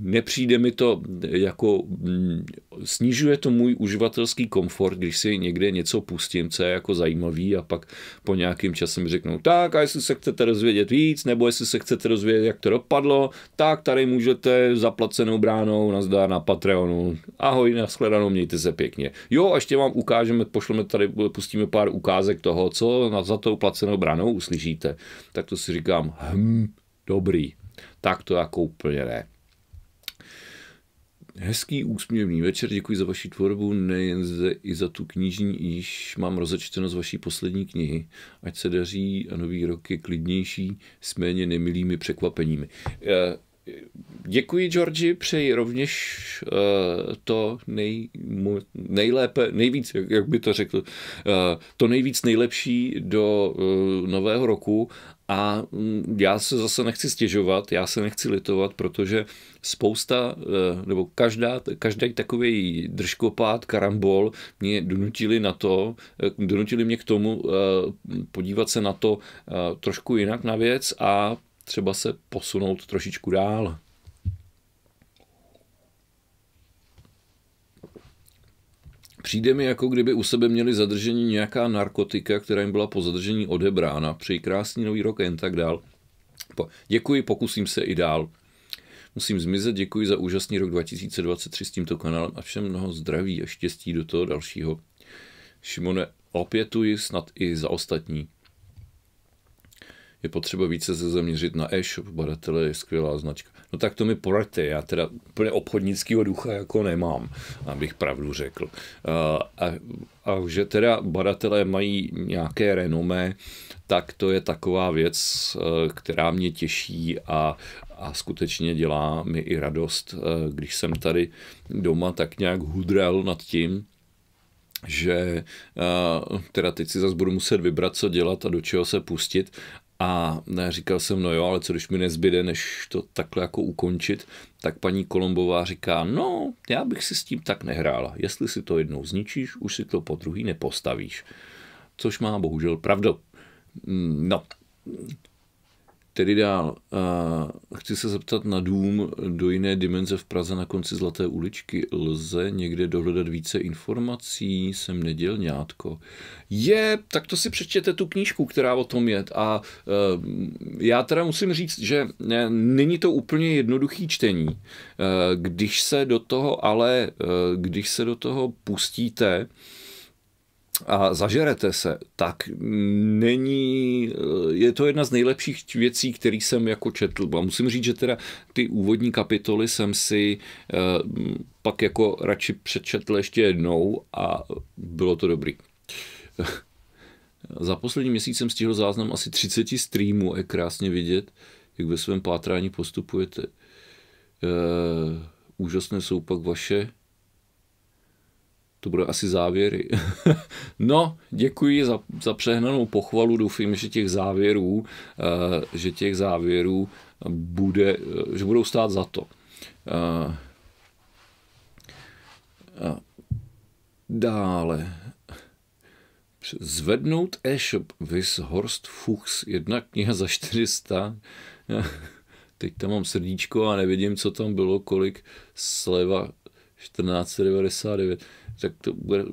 A: Nepřijde mi to jako, mm, snižuje to můj uživatelský komfort, když si někde něco pustím, co je jako zajímavý a pak po nějakým čase mi řeknou, tak a jestli se chcete rozvědět víc, nebo jestli se chcete rozvědět, jak to dopadlo, tak tady můžete zaplacenou bránou, nazdar na Patreonu, ahoj, nashledanou, mějte se pěkně. Jo, a ještě vám ukážeme, pošleme tady, pustíme pár ukázek toho, co za tou placenou bránou uslyšíte. Tak to si říkám, hm, dobrý, tak to jako úplně ne. Hezký úsměvný večer, děkuji za vaši tvorbu, nejen ze, i za tu knižní, již mám rozečteno z vaší poslední knihy. Ať se daří a nový rok je klidnější s méně nemilými překvapeními. Eh, děkuji, Georgi, přeji rovněž eh, to nej, nejlépe, nejvíc, jak, by to řekl, eh, to nejvíc nejlepší do nového roku a mm, já se zase nechci stěžovat, já se nechci litovat, protože spousta, eh, nebo každá, každý takový držkopád, karambol mě donutili na to, eh, donutili mě k tomu eh, podívat se na to trošku jinak na věc a třeba se posunout trošičku dál. Přijde mi, jako kdyby u sebe měli zadržení nějaká narkotika, která jim byla po zadržení odebrána. Přeji krásný nový rok a jen tak dál. Po, děkuji, pokusím se i dál. Musím zmizet, děkuji za úžasný rok 2023 s tímto kanálem a všem mnoho zdraví a štěstí do toho dalšího. Šimone, opětuji snad i za ostatní je potřeba více se zaměřit na e-shop, badatele je skvělá značka. No tak to mi poradte, já teda úplně obchodnického ducha jako nemám, abych pravdu řekl. A, eh, a, a že teda badatele mají nějaké renomé, tak to je taková věc, eh, která mě těší a, a skutečně dělá mi i radost, eh, když jsem tady doma tak nějak hudrel nad tím, že teda teď si zase budu muset vybrat, co dělat a do čeho se pustit a říkal jsem, no jo, ale co když mi nezbyde, než to takhle jako ukončit, tak paní Kolombová říká, no, já bych si s tím tak nehrála. Jestli si to jednou zničíš, už si to po druhý nepostavíš. Což má bohužel pravdu. Mm, no, Tedy dál, a chci se zeptat na dům do jiné dimenze v Praze na konci Zlaté uličky. Lze někde dohledat více informací? Jsem nějátko. Je, tak to si přečtěte tu knížku, která o tom je. A eh, já teda musím říct, že ne, eh, není to úplně jednoduchý čtení. Eh, když se do toho ale, když se do toho pustíte, a zažerete se, tak není, je to jedna z nejlepších věcí, který jsem jako četl. A musím říct, že teda ty úvodní kapitoly jsem si eh, pak jako radši přečetl ještě jednou a bylo to dobrý. <laughs> Za poslední měsíc jsem stihl záznam asi 30 streamů a je krásně vidět, jak ve svém pátrání postupujete. Eh, úžasné jsou pak vaše to bude asi závěry. <laughs> no, děkuji za, za přehnanou pochvalu. Doufím, že těch závěrů, eh, že těch závěrů bude, eh, že budou stát za to. Eh, dále. Zvednout e-shop Vis Horst Fuchs, jedna kniha za 400. <laughs> Teď tam mám srdíčko a nevidím, co tam bylo, kolik sleva 1499 tak to bude,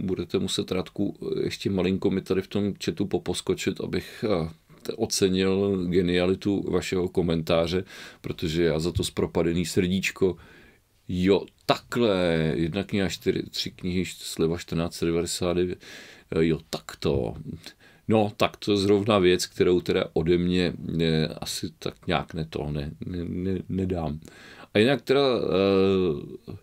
A: budete muset Radku ještě malinko mi tady v tom četu poposkočit, abych eh, ocenil genialitu vašeho komentáře, protože já za to zpropadený srdíčko Jo, takhle, jedna kniha, čtyři, tři knihy, sleva 14,99, eh, jo, takto. No, tak to je zrovna věc, kterou teda ode mě ne, eh, asi tak nějak ne to, ne, ne, ne, nedám. A jinak teda... uh,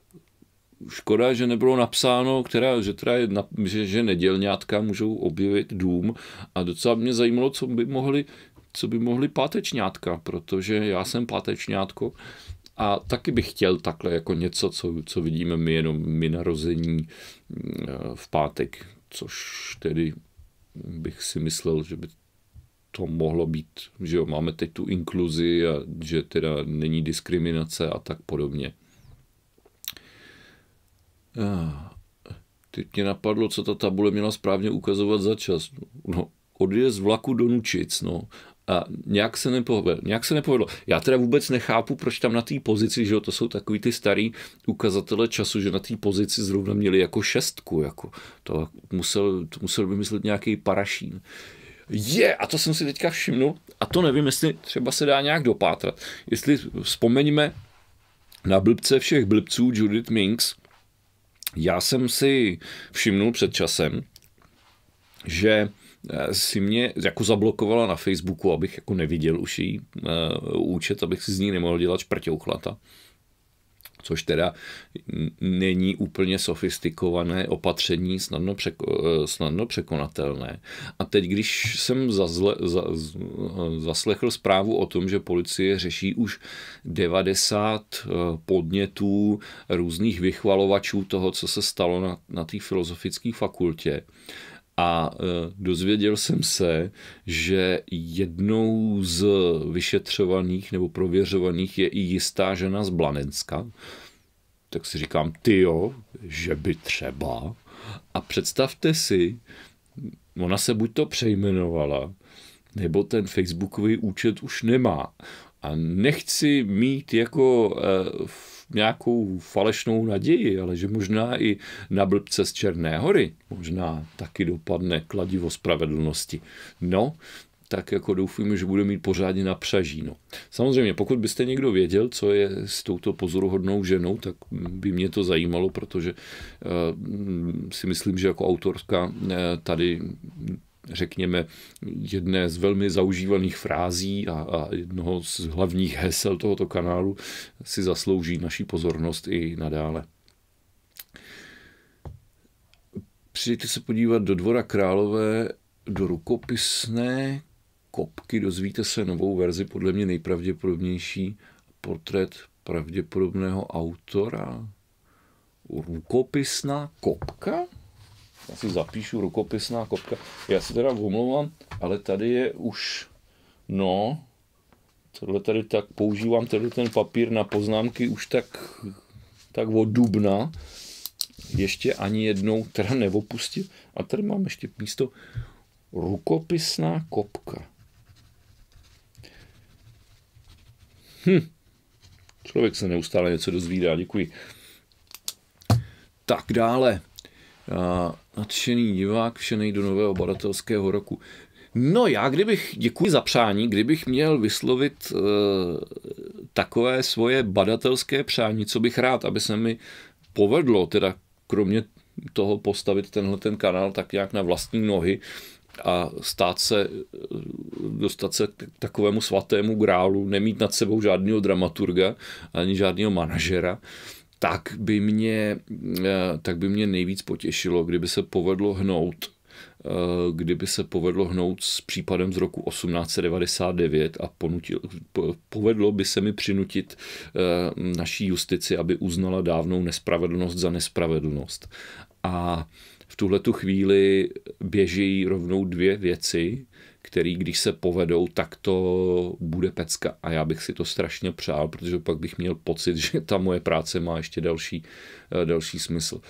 A: Škoda, že nebylo napsáno, která, že, teda je, že, že nedělňátka můžou objevit dům a docela mě zajímalo, co by mohli, co by mohli pátečňátka, protože já jsem pátečňátko a taky bych chtěl takhle jako něco, co, co vidíme my jenom my narození mm, v pátek, což tedy bych si myslel, že by to mohlo být, že jo, máme teď tu inkluzi a že teda není diskriminace a tak podobně. Eh, Teď mě napadlo, co ta tabule měla správně ukazovat za čas. No, odjezd vlaku do Nučic, no. A nějak se, nepovedlo, nějak se nepovedlo. Já teda vůbec nechápu, proč tam na té pozici, že jo, to jsou takový ty starý ukazatele času, že na té pozici zrovna měli jako šestku, jako to musel, to musel vymyslet nějaký parašín. Je, a to jsem si teďka všimnul, a to nevím, jestli třeba se dá nějak dopátrat. Jestli vzpomeňme na blbce všech blbců Judith Minks, já jsem si všimnul před časem, že eh, si mě jako zablokovala na Facebooku, abych jako neviděl už její uh, účet, abych si z ní nemohl dělat šprťouchlata což teda není úplně sofistikované opatření, snadno, překo, eh, snadno překonatelné. A teď, když jsem zazle, za, eh, zaslechl zprávu o tom, že policie řeší už 90 eh, podnětů různých vychvalovačů toho, co se stalo na, na té filozofické fakultě, a e, dozvěděl jsem se, že jednou z vyšetřovaných nebo prověřovaných je i jistá žena z Blanenska. Tak si říkám, ty jo, že by třeba. A představte si, ona se buď to přejmenovala, nebo ten facebookový účet už nemá. A nechci mít jako v e, nějakou falešnou naději, ale že možná i na blbce z Černé hory možná taky dopadne kladivo spravedlnosti. No, tak jako doufujeme, že bude mít pořádně napřažíno. Samozřejmě, pokud byste někdo věděl, co je s touto pozoruhodnou ženou, tak by mě to zajímalo, protože uh, si myslím, že jako autorka uh, tady řekněme, jedné z velmi zaužívaných frází a, a jednoho z hlavních hesel tohoto kanálu si zaslouží naší pozornost i nadále. Přijďte se podívat do Dvora Králové, do rukopisné kopky, dozvíte se novou verzi, podle mě nejpravděpodobnější, portrét pravděpodobného autora. Rukopisná kopka? Já si zapíšu rukopisná kopka. Já se teda omlouvám, ale tady je už, no, tohle tady tak, používám tady ten papír na poznámky už tak, tak od dubna. Ještě ani jednou teda neopustil. A tady mám ještě místo rukopisná kopka. Hm. Člověk se neustále něco dozvídá, děkuji. Tak dále nadšený divák všený do nového badatelského roku. No já kdybych, děkuji za přání, kdybych měl vyslovit e, takové svoje badatelské přání, co bych rád, aby se mi povedlo, teda kromě toho postavit tenhle ten kanál tak nějak na vlastní nohy a stát se, eh, dostat se k takovému svatému grálu, nemít nad sebou žádného dramaturga ani žádného manažera, e, tak by mě, eh, tak by mě nejvíc potěšilo, kdyby se povedlo hnout eh, kdyby se povedlo hnout s případem z roku 1899 a ponutil, povedlo by se mi přinutit eh, naší justici, aby uznala dávnou nespravedlnost za nespravedlnost. A v tuhletu chvíli běží rovnou dvě věci, který když se povedou, tak to bude pecka. A já bych si to strašně přál, protože pak bych měl pocit, <laughs> že ta moje práce má ještě další, eh, další smysl.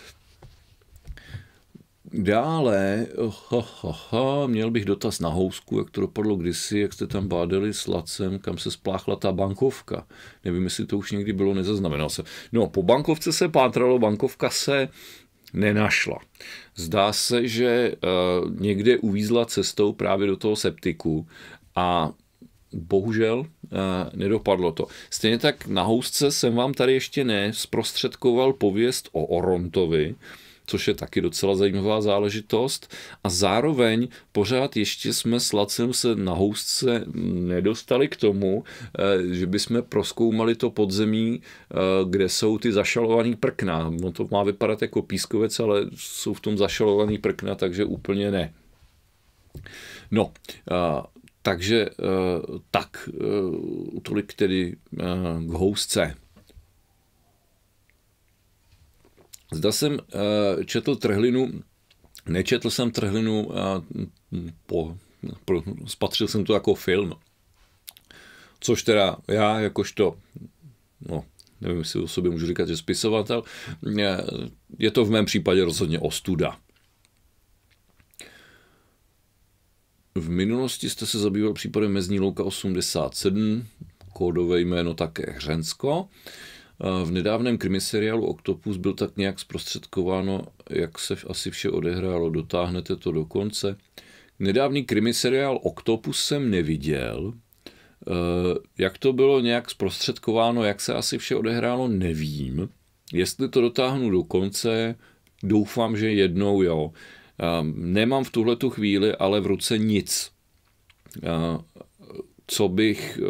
A: Dále, ha, ha, ha, měl bych dotaz na housku, jak to dopadlo kdysi, jak jste tam bádeli s Lacem, kam se spláchla ta bankovka. Nevím, jestli to už někdy bylo, nezaznamenal se. No, po bankovce se pátralo, bankovka se nenašla. Zdá se, že eh, někde uvízla cestou právě do toho septiku a bohužel eh, nedopadlo to. Stejně tak na housce jsem vám tady ještě nesprostředkoval pověst o Orontovi, což je taky docela zajímavá záležitost. A zároveň pořád ještě jsme s Lacem se na housce nedostali k tomu, eh, že bychom proskoumali to podzemí, eh, kde jsou ty zašalované prkna. No to má vypadat jako pískovec, ale jsou v tom zašalované prkna, takže úplně ne. No, eh, takže tak, tolik tedy k housce. Zda jsem eh, četl trhlinu, nečetl jsem trhlinu, eh, po, po, spatřil jsem to jako film. Což teda já jakožto, no, nevím, jestli o sobě můžu říkat, že spisovatel, eh, je to v mém případě rozhodně ostuda. V minulosti jste se zabýval případem Mezní louka 87, kódové jméno také Hřensko. Uh, v nedávném krimiseriálu Octopus byl tak nějak zprostředkováno, jak se asi vše odehrálo. Dotáhnete to do konce. Nedávný krimiseriál Octopus jsem neviděl. E, jak to bylo nějak zprostředkováno, jak se asi vše odehrálo, nevím. Jestli to dotáhnu do konce, doufám, že jednou jo. Nemám v tuhletu chvíli ale v ruce nic co, bych, eh,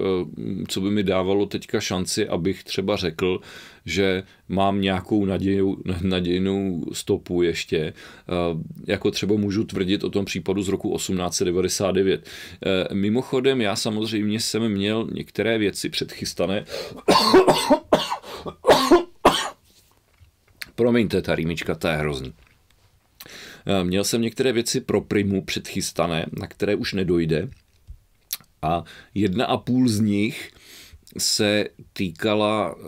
A: co by mi dávalo teďka šanci, abych třeba řekl, že mám nějakou nadějnou, <laughs> nadějnou stopu ještě, eh, jako třeba můžu tvrdit o tom případu z roku 1899. Eh, mimochodem, já samozřejmě jsem měl některé věci předchystané. <coughs> Promiňte, ta rýmička, ta je hrozný. Měl jsem některé věci pro primu předchystané, na které už nedojde, a jedna a půl z nich se týkala eh,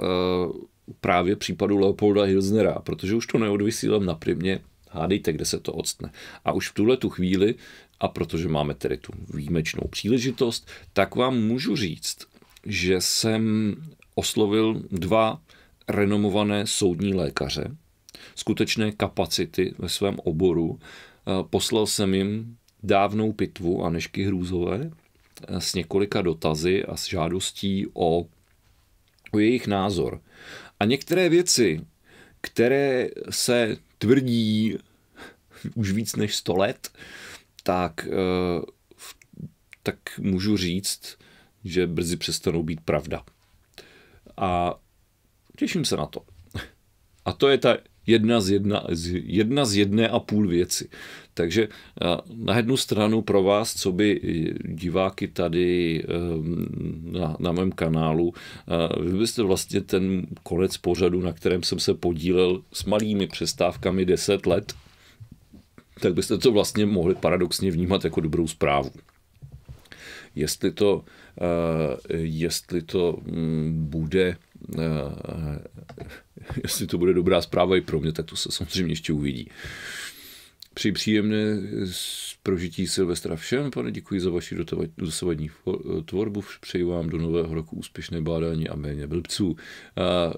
A: právě případu Leopolda Hilznera, protože už to neodvysílám na primě, hádejte, kde se to odstne. A už v tuhle tu chvíli, a protože máme tedy tu výjimečnou příležitost, tak vám můžu říct, že jsem oslovil dva renomované soudní lékaře, skutečné kapacity ve svém oboru. Eh, poslal jsem jim dávnou pitvu Anešky Hrůzové s několika dotazy a s žádostí o, o jejich názor. A některé věci, které se tvrdí už víc než 100 let, tak, eh, tak můžu říct, že brzy přestanou být pravda. A těším se na to. A to je ta jedna z, jedna, z jedna z jedné a půl věci. Takže na jednu stranu pro vás, co by e, diváky tady e, na, na mém kanálu, vy byste vlastně ten konec pořadu, na kterém jsem se podílel s malými přestávkami 10 let, tak byste to vlastně mohli paradoxně vnímat jako dobrou zprávu. Jestli to, e, jestli to mm, bude Eh, <laughs> jestli to bude dobrá zpráva i pro mě, tak to se samozřejmě ještě uvidí. Přeji příjemné eh, prožití Silvestra všem, pane, děkuji za vaši dosavadní eh, tvorbu, přeji vám do nového roku úspěšné bádání a méně blbců. A,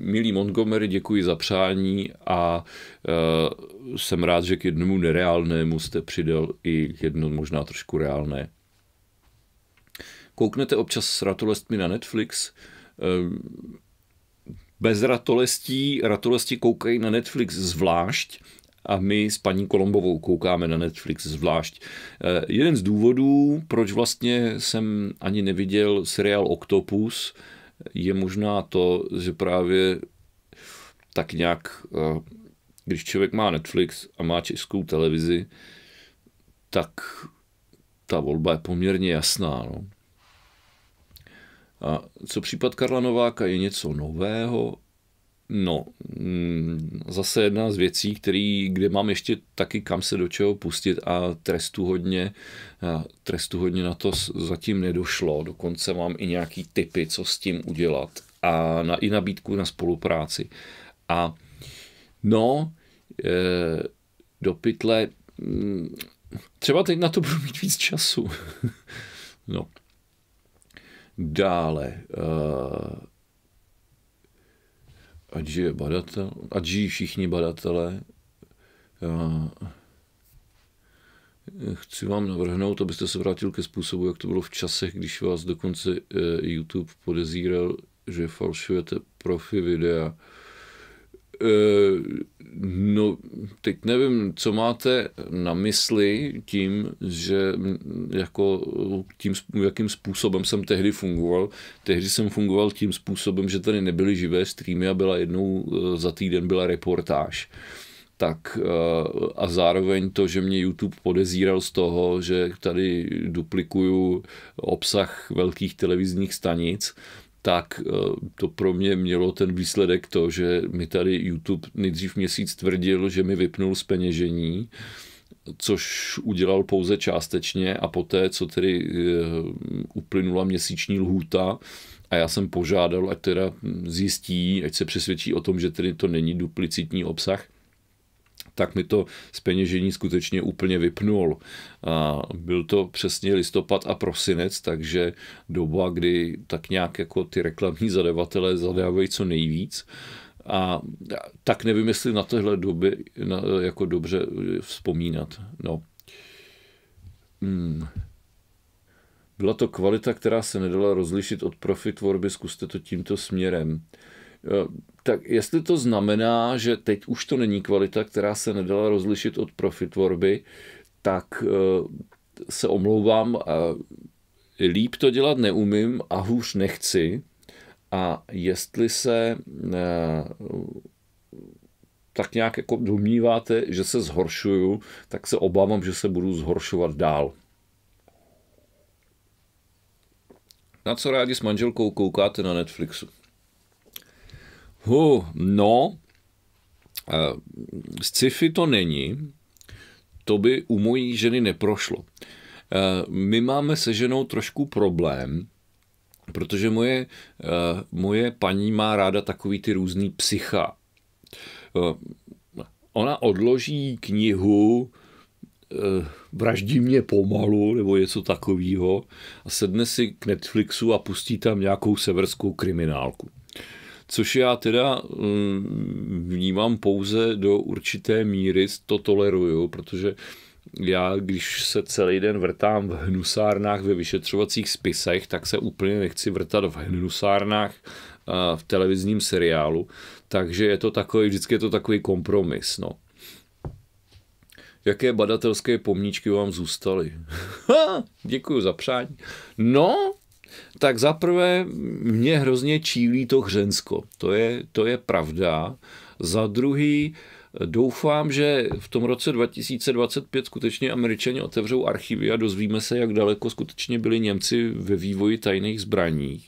A: milý Montgomery, děkuji za přání a jsem rád, že k jednomu nereálnému jste přidal i jedno možná trošku reálné. Kouknete občas s ratolestmi na Netflix? Ehm, bez ratolestí, ratolesti koukají na Netflix zvlášť a my s paní Kolombovou koukáme na Netflix zvlášť. Ehm, jeden z důvodů, proč vlastně jsem ani neviděl seriál Octopus, je možná to, že právě tak nějak, ehm, když člověk má Netflix a má českou televizi, tak ta volba je poměrně jasná. No. A co případ Karla Nováka je něco nového? No, mm, zase jedna z věcí, který, kde mám ještě taky kam se do čeho pustit a trestu hodně, a trestu hodně na to zatím nedošlo. Dokonce mám i nějaký typy, co s tím udělat a na, i nabídku na spolupráci. A no, e, do pytle, mm, třeba teď na to budu mít víc času. <laughs> no. Dále, eh, ať žije badatel, ať žijí všichni badatelé, eh, chci vám navrhnout, abyste se vrátil ke způsobu, jak to bylo v časech, když vás dokonce eh, YouTube podezíral, že falšujete profi videa. No, teď nevím, co máte na mysli tím, že jako tím, jakým způsobem jsem tehdy fungoval. Tehdy jsem fungoval tím způsobem, že tady nebyly živé streamy a byla jednou eh, za týden byla reportáž tak eh, a zároveň to, že mě YouTube podezíral z toho, že tady duplikuju obsah velkých televizních stanic, tak eh, to pro mě mělo ten výsledek to, že mi tady YouTube nejdřív měsíc tvrdil, že mi vypnul peněžení, což udělal pouze částečně a poté, co tedy eh, uplynula měsíční lhůta, a já jsem požádal, ať teda zjistí, ať se přesvědčí o tom, že tedy to není duplicitní obsah, tak mi to zpeněžení skutečně úplně vypnul. A byl to přesně listopad a prosinec, takže doba, kdy tak nějak jako ty reklamní zadavatelé zadávají co nejvíc. A tak nevím, jestli na téhle doby na, jako dobře vzpomínat. No. Hmm. Byla to kvalita, která se nedala rozlišit od profitvorby, zkuste to tímto směrem tak jestli to znamená, že teď už to není kvalita, která se nedala rozlišit od profitvorby, tak eh, se omlouvám, líp to dělat neumím a hůř nechci. A jestli se eh, tak nějak jako domníváte, že se zhoršuju, tak se obávám, že se budu zhoršovat dál. Na co rádi s manželkou koukáte na Netflixu? Huh, no, eh, sci-fi to není, to by u mojí ženy neprošlo. Eh, my máme se ženou trošku problém, protože moje, eh, moje paní má ráda takový ty různý psycha. Ona odloží knihu Vraždí mě pomalu, nebo něco takového, a sedne si k Netflixu a pustí tam nějakou severskou kriminálku což já teda mm, vnímám pouze do určité míry, to toleruju, protože já, když se celý den vrtám v hnusárnách ve vyšetřovacích spisech, tak se úplně nechci vrtat v hnusárnách v televizním seriálu, takže je to takový, vždycky je to takový kompromis, no. Jaké badatelské pomníčky vám zůstaly? <laughs> Děkuji za přání. No, tak zaprvé mě hrozně čílí to Hřensko. To je, to je pravda. Za druhý, Doufám, že v tom roce 2025 skutečně američani otevřou archivy a dozvíme se, jak daleko skutečně byli Němci ve vývoji tajných zbraní.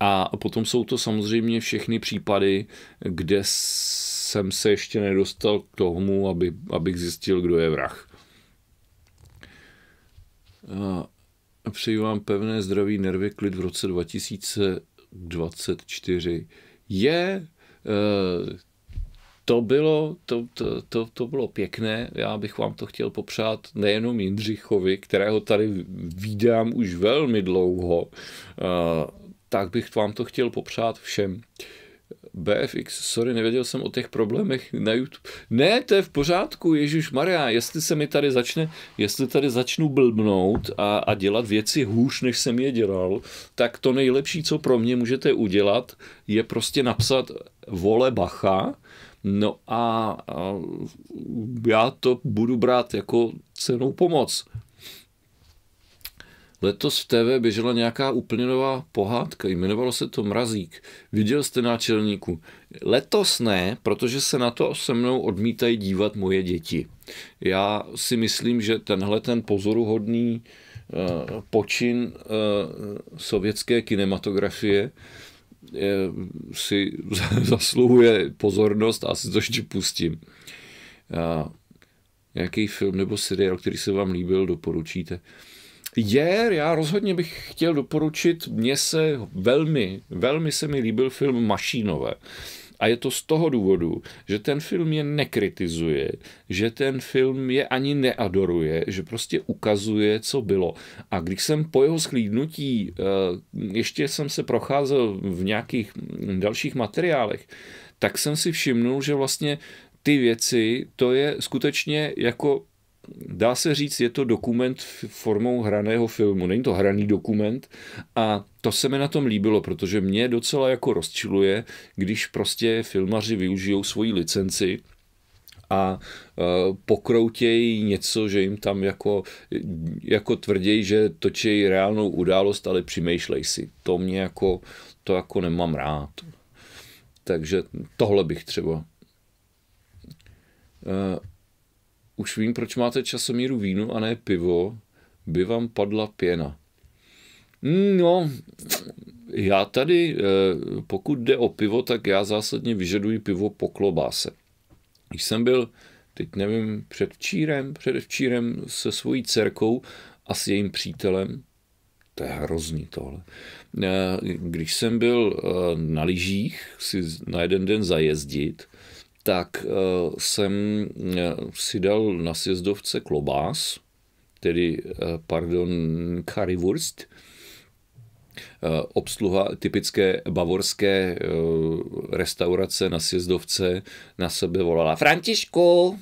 A: A potom jsou to samozřejmě všechny případy, kde jsem se ještě nedostal k tomu, aby, abych zjistil, kdo je vrah. Přeji vám pevné zdraví, nervy, klid v roce 2024. Je, eh, to bylo, to, to, to, to bylo pěkné. Já bych vám to chtěl popřát nejenom Jindřichovi, kterého tady vídám už velmi dlouho, eh, tak bych vám to chtěl popřát všem. BFX, sorry, nevěděl jsem o těch problémech na YouTube. Ne, to je v pořádku, Ježíš Maria, jestli se mi tady začne, jestli tady začnu blbnout a, a dělat věci hůř, než jsem je dělal, tak to nejlepší, co pro mě můžete udělat, je prostě napsat vole bacha, no a, a já to budu brát jako cenou pomoc. Letos v TV běžela nějaká úplně nová pohádka, jmenovalo se to Mrazík. Viděl jste náčelníku? Letos ne, protože se na to se mnou odmítají dívat moje děti. Já si myslím, že tenhle ten pozoruhodný eh, počin eh, sovětské kinematografie eh, si <laughs> zasluhuje pozornost a si to ještě pustím. Jaký film nebo seriál, který se vám líbil, doporučíte je, já rozhodně bych chtěl doporučit, mně se velmi, velmi se mi líbil film Mašínové. A je to z toho důvodu, že ten film je nekritizuje, že ten film je ani neadoruje, že prostě ukazuje, co bylo. A když jsem po jeho sklídnutí, eh, ještě jsem se procházel v nějakých dalších materiálech, tak jsem si všimnul, že vlastně ty věci, to je skutečně jako dá se říct, je to dokument formou hraného filmu. Není to hraný dokument a to se mi na tom líbilo, protože mě docela jako rozčiluje, když prostě filmaři využijou svoji licenci a e, pokroutějí něco, že jim tam jako, jako tvrdějí, že točí reálnou událost, ale přimýšlej si. To mě jako, to jako nemám rád. Takže tohle bych třeba e, už vím, proč máte časomíru vínu a ne pivo, by vám padla pěna. No, já tady, eh, pokud jde o pivo, tak já zásadně vyžaduji pivo po klobáse. Když jsem byl, teď nevím, předvčírem, předvčírem se svojí dcerkou a s jejím přítelem, to je hrozný tohle. Eh, když jsem byl eh, na lyžích si na jeden den zajezdit, tak eh, jsem eh, si dal na sjezdovce klobás, tedy, eh, pardon, currywurst, obsluha typické bavorské restaurace na sjezdovce na sebe volala Františku,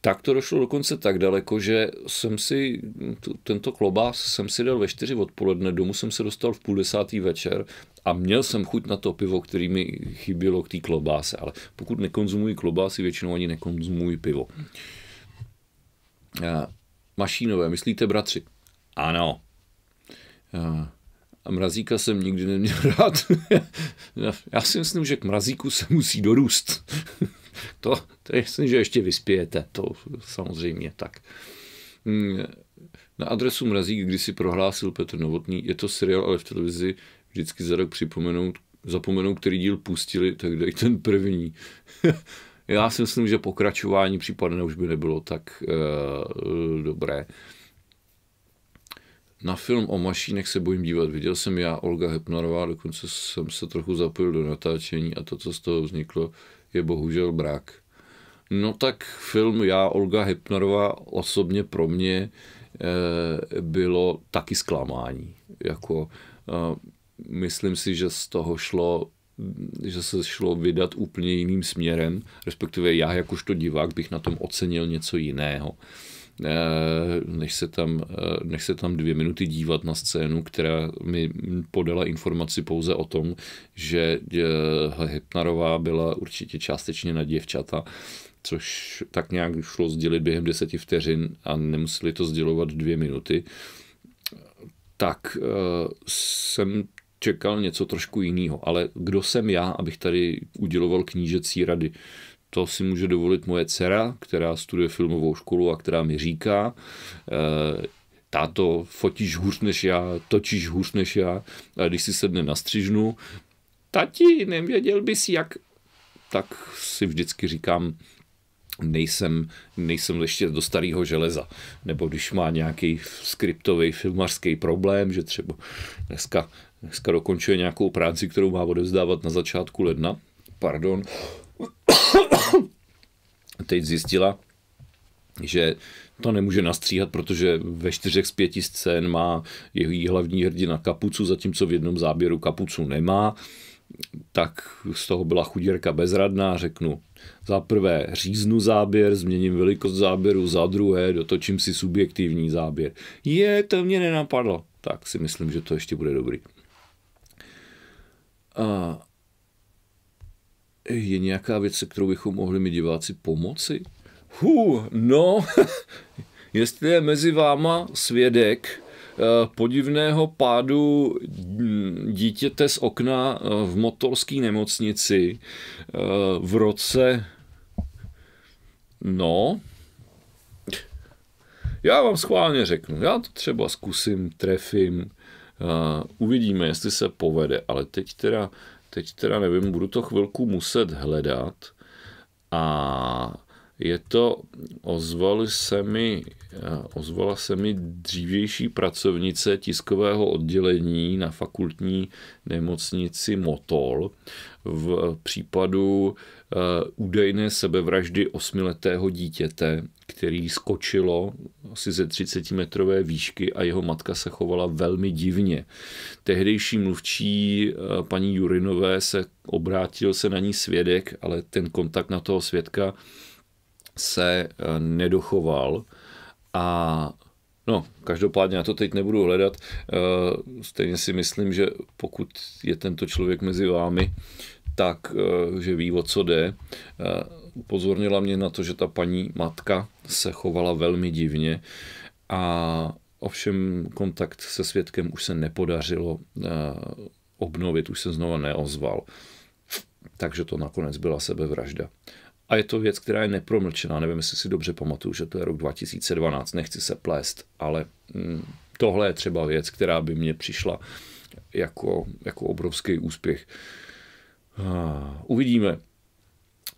A: tak to došlo dokonce tak daleko, že jsem si tu, tento klobás jsem si dal ve čtyři odpoledne, domů jsem se dostal v půl desátý večer a měl jsem chuť na to pivo, který mi chybělo k té klobáse, ale pokud nekonzumuji klobásy, většinou ani nekonzumuji pivo. Eh, mašínové, myslíte bratři? Ano. Eh, a mrazíka jsem nikdy neměl <laughs> rád. Já si myslím, že k mrazíku se musí dorůst. To, to myslím, že ještě vyspějete, to samozřejmě tak. Mm, na adresu Mrazík, kdy si prohlásil Petr Novotný, je to seriál, ale v televizi vždycky za rok připomenou, zapomenou, který díl pustili, tak dej ten první. <laughs> Já si myslím, že pokračování případně už by nebylo tak uh, dobré. Na film o mašínech se bojím dívat. Viděl jsem já, Olga Hepnarová, dokonce jsem se trochu zapojil do natáčení a to, co z toho vzniklo, je bohužel brak. No tak film Já, Olga Hepnerová, osobně pro mě eh, bylo taky zklamání. Jako, eh, myslím si, že z toho šlo že se šlo vydat úplně jiným směrem, respektive já jakožto divák bych na tom ocenil něco jiného. Eh, než se, tam, eh, než se tam dvě minuty dívat na scénu, která mi podala informaci pouze o tom, že eh, Hepnarová byla určitě částečně na děvčata, což tak nějak šlo sdělit během deseti vteřin a nemuseli to sdělovat dvě minuty, tak jsem čekal něco trošku jiného. Ale kdo jsem já, abych tady uděloval knížecí rady? to si může dovolit moje dcera, která studuje filmovou školu a která mi říká, eh, táto, fotíš hůř než já, točíš hůř než já, a když si sedne na střižnu, tati, nevěděl bys jak, tak si vždycky říkám, nejsem, nejsem ještě do starého železa. Nebo když má nějaký skriptový filmařský problém, že třeba dneska, dneska dokončuje nějakou práci, kterou má odevzdávat na začátku ledna, pardon, teď zjistila, že to nemůže nastříhat, protože ve čtyřech z pěti scén má její hlavní hrdina kapucu, zatímco v jednom záběru kapucu nemá tak z toho byla chuděrka bezradná, řeknu, za prvé říznu záběr, změním velikost záběru, za druhé dotočím si subjektivní záběr. Je, to mě nenapadlo. Tak si myslím, že to ještě bude dobrý. A je nějaká věc, se kterou bychom mohli mi diváci pomoci? Hu, no, <laughs> jestli je mezi váma svědek eh, podivného pádu mm, dítěte z okna eh, v motorské nemocnici eh, v roce... No, já vám schválně řeknu, já to třeba zkusím, trefím, uvidíme, jestli se povede, ale teď teda Teď teda nevím, budu to chvilku muset hledat a je to, ozvali se mi, ozvala se mi dřívější pracovnice tiskového oddělení na fakultní nemocnici Motol v případu e, údajné sebevraždy osmiletého dítěte, který skočilo asi ze 30 metrové výšky a jeho matka se chovala velmi divně. Tehdejší mluvčí e, paní Jurinové se obrátil se na ní svědek, ale ten kontakt na toho svědka se eh, nedochoval a No, každopádně já to teď nebudu hledat. Eh, stejně si myslím, že pokud je tento člověk mezi vámi, tak, eh, že ví, o co jde. Upozornila mě na to, že ta paní matka se chovala velmi divně a ovšem kontakt se svědkem už se nepodařilo obnovit, už se znova neozval. Takže to nakonec byla sebevražda. A je to věc, která je nepromlčená. Nevím, jestli si dobře pamatuju, že to je rok 2012, nechci se plést, ale mm, tohle je třeba věc, která by mě přišla jako, jako obrovský úspěch. Ah, uvidíme.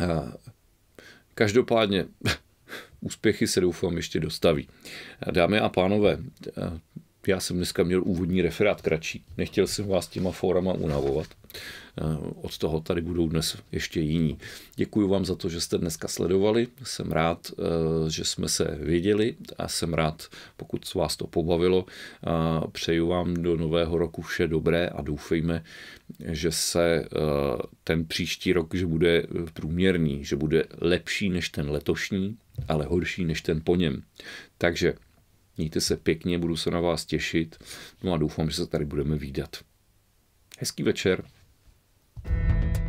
A: Ah, každopádně <laughs> úspěchy se doufám ještě dostaví. Dámy a pánové, já jsem dneska měl úvodní referát kratší. Nechtěl jsem vás těma fórama unavovat. Eh, od toho tady budou dnes ještě jiní. Děkuji vám za to, že jste dneska sledovali. Jsem rád, eh, že jsme se viděli a jsem rád, pokud vás to pobavilo. Přeju vám do nového roku vše dobré a doufejme, že se eh, ten příští rok, že bude průměrný, že bude lepší než ten letošní, ale horší než ten po něm. Takže Mějte se pěkně, budu se na vás těšit. No a doufám, že se tady budeme výdat. Hezký večer. thank you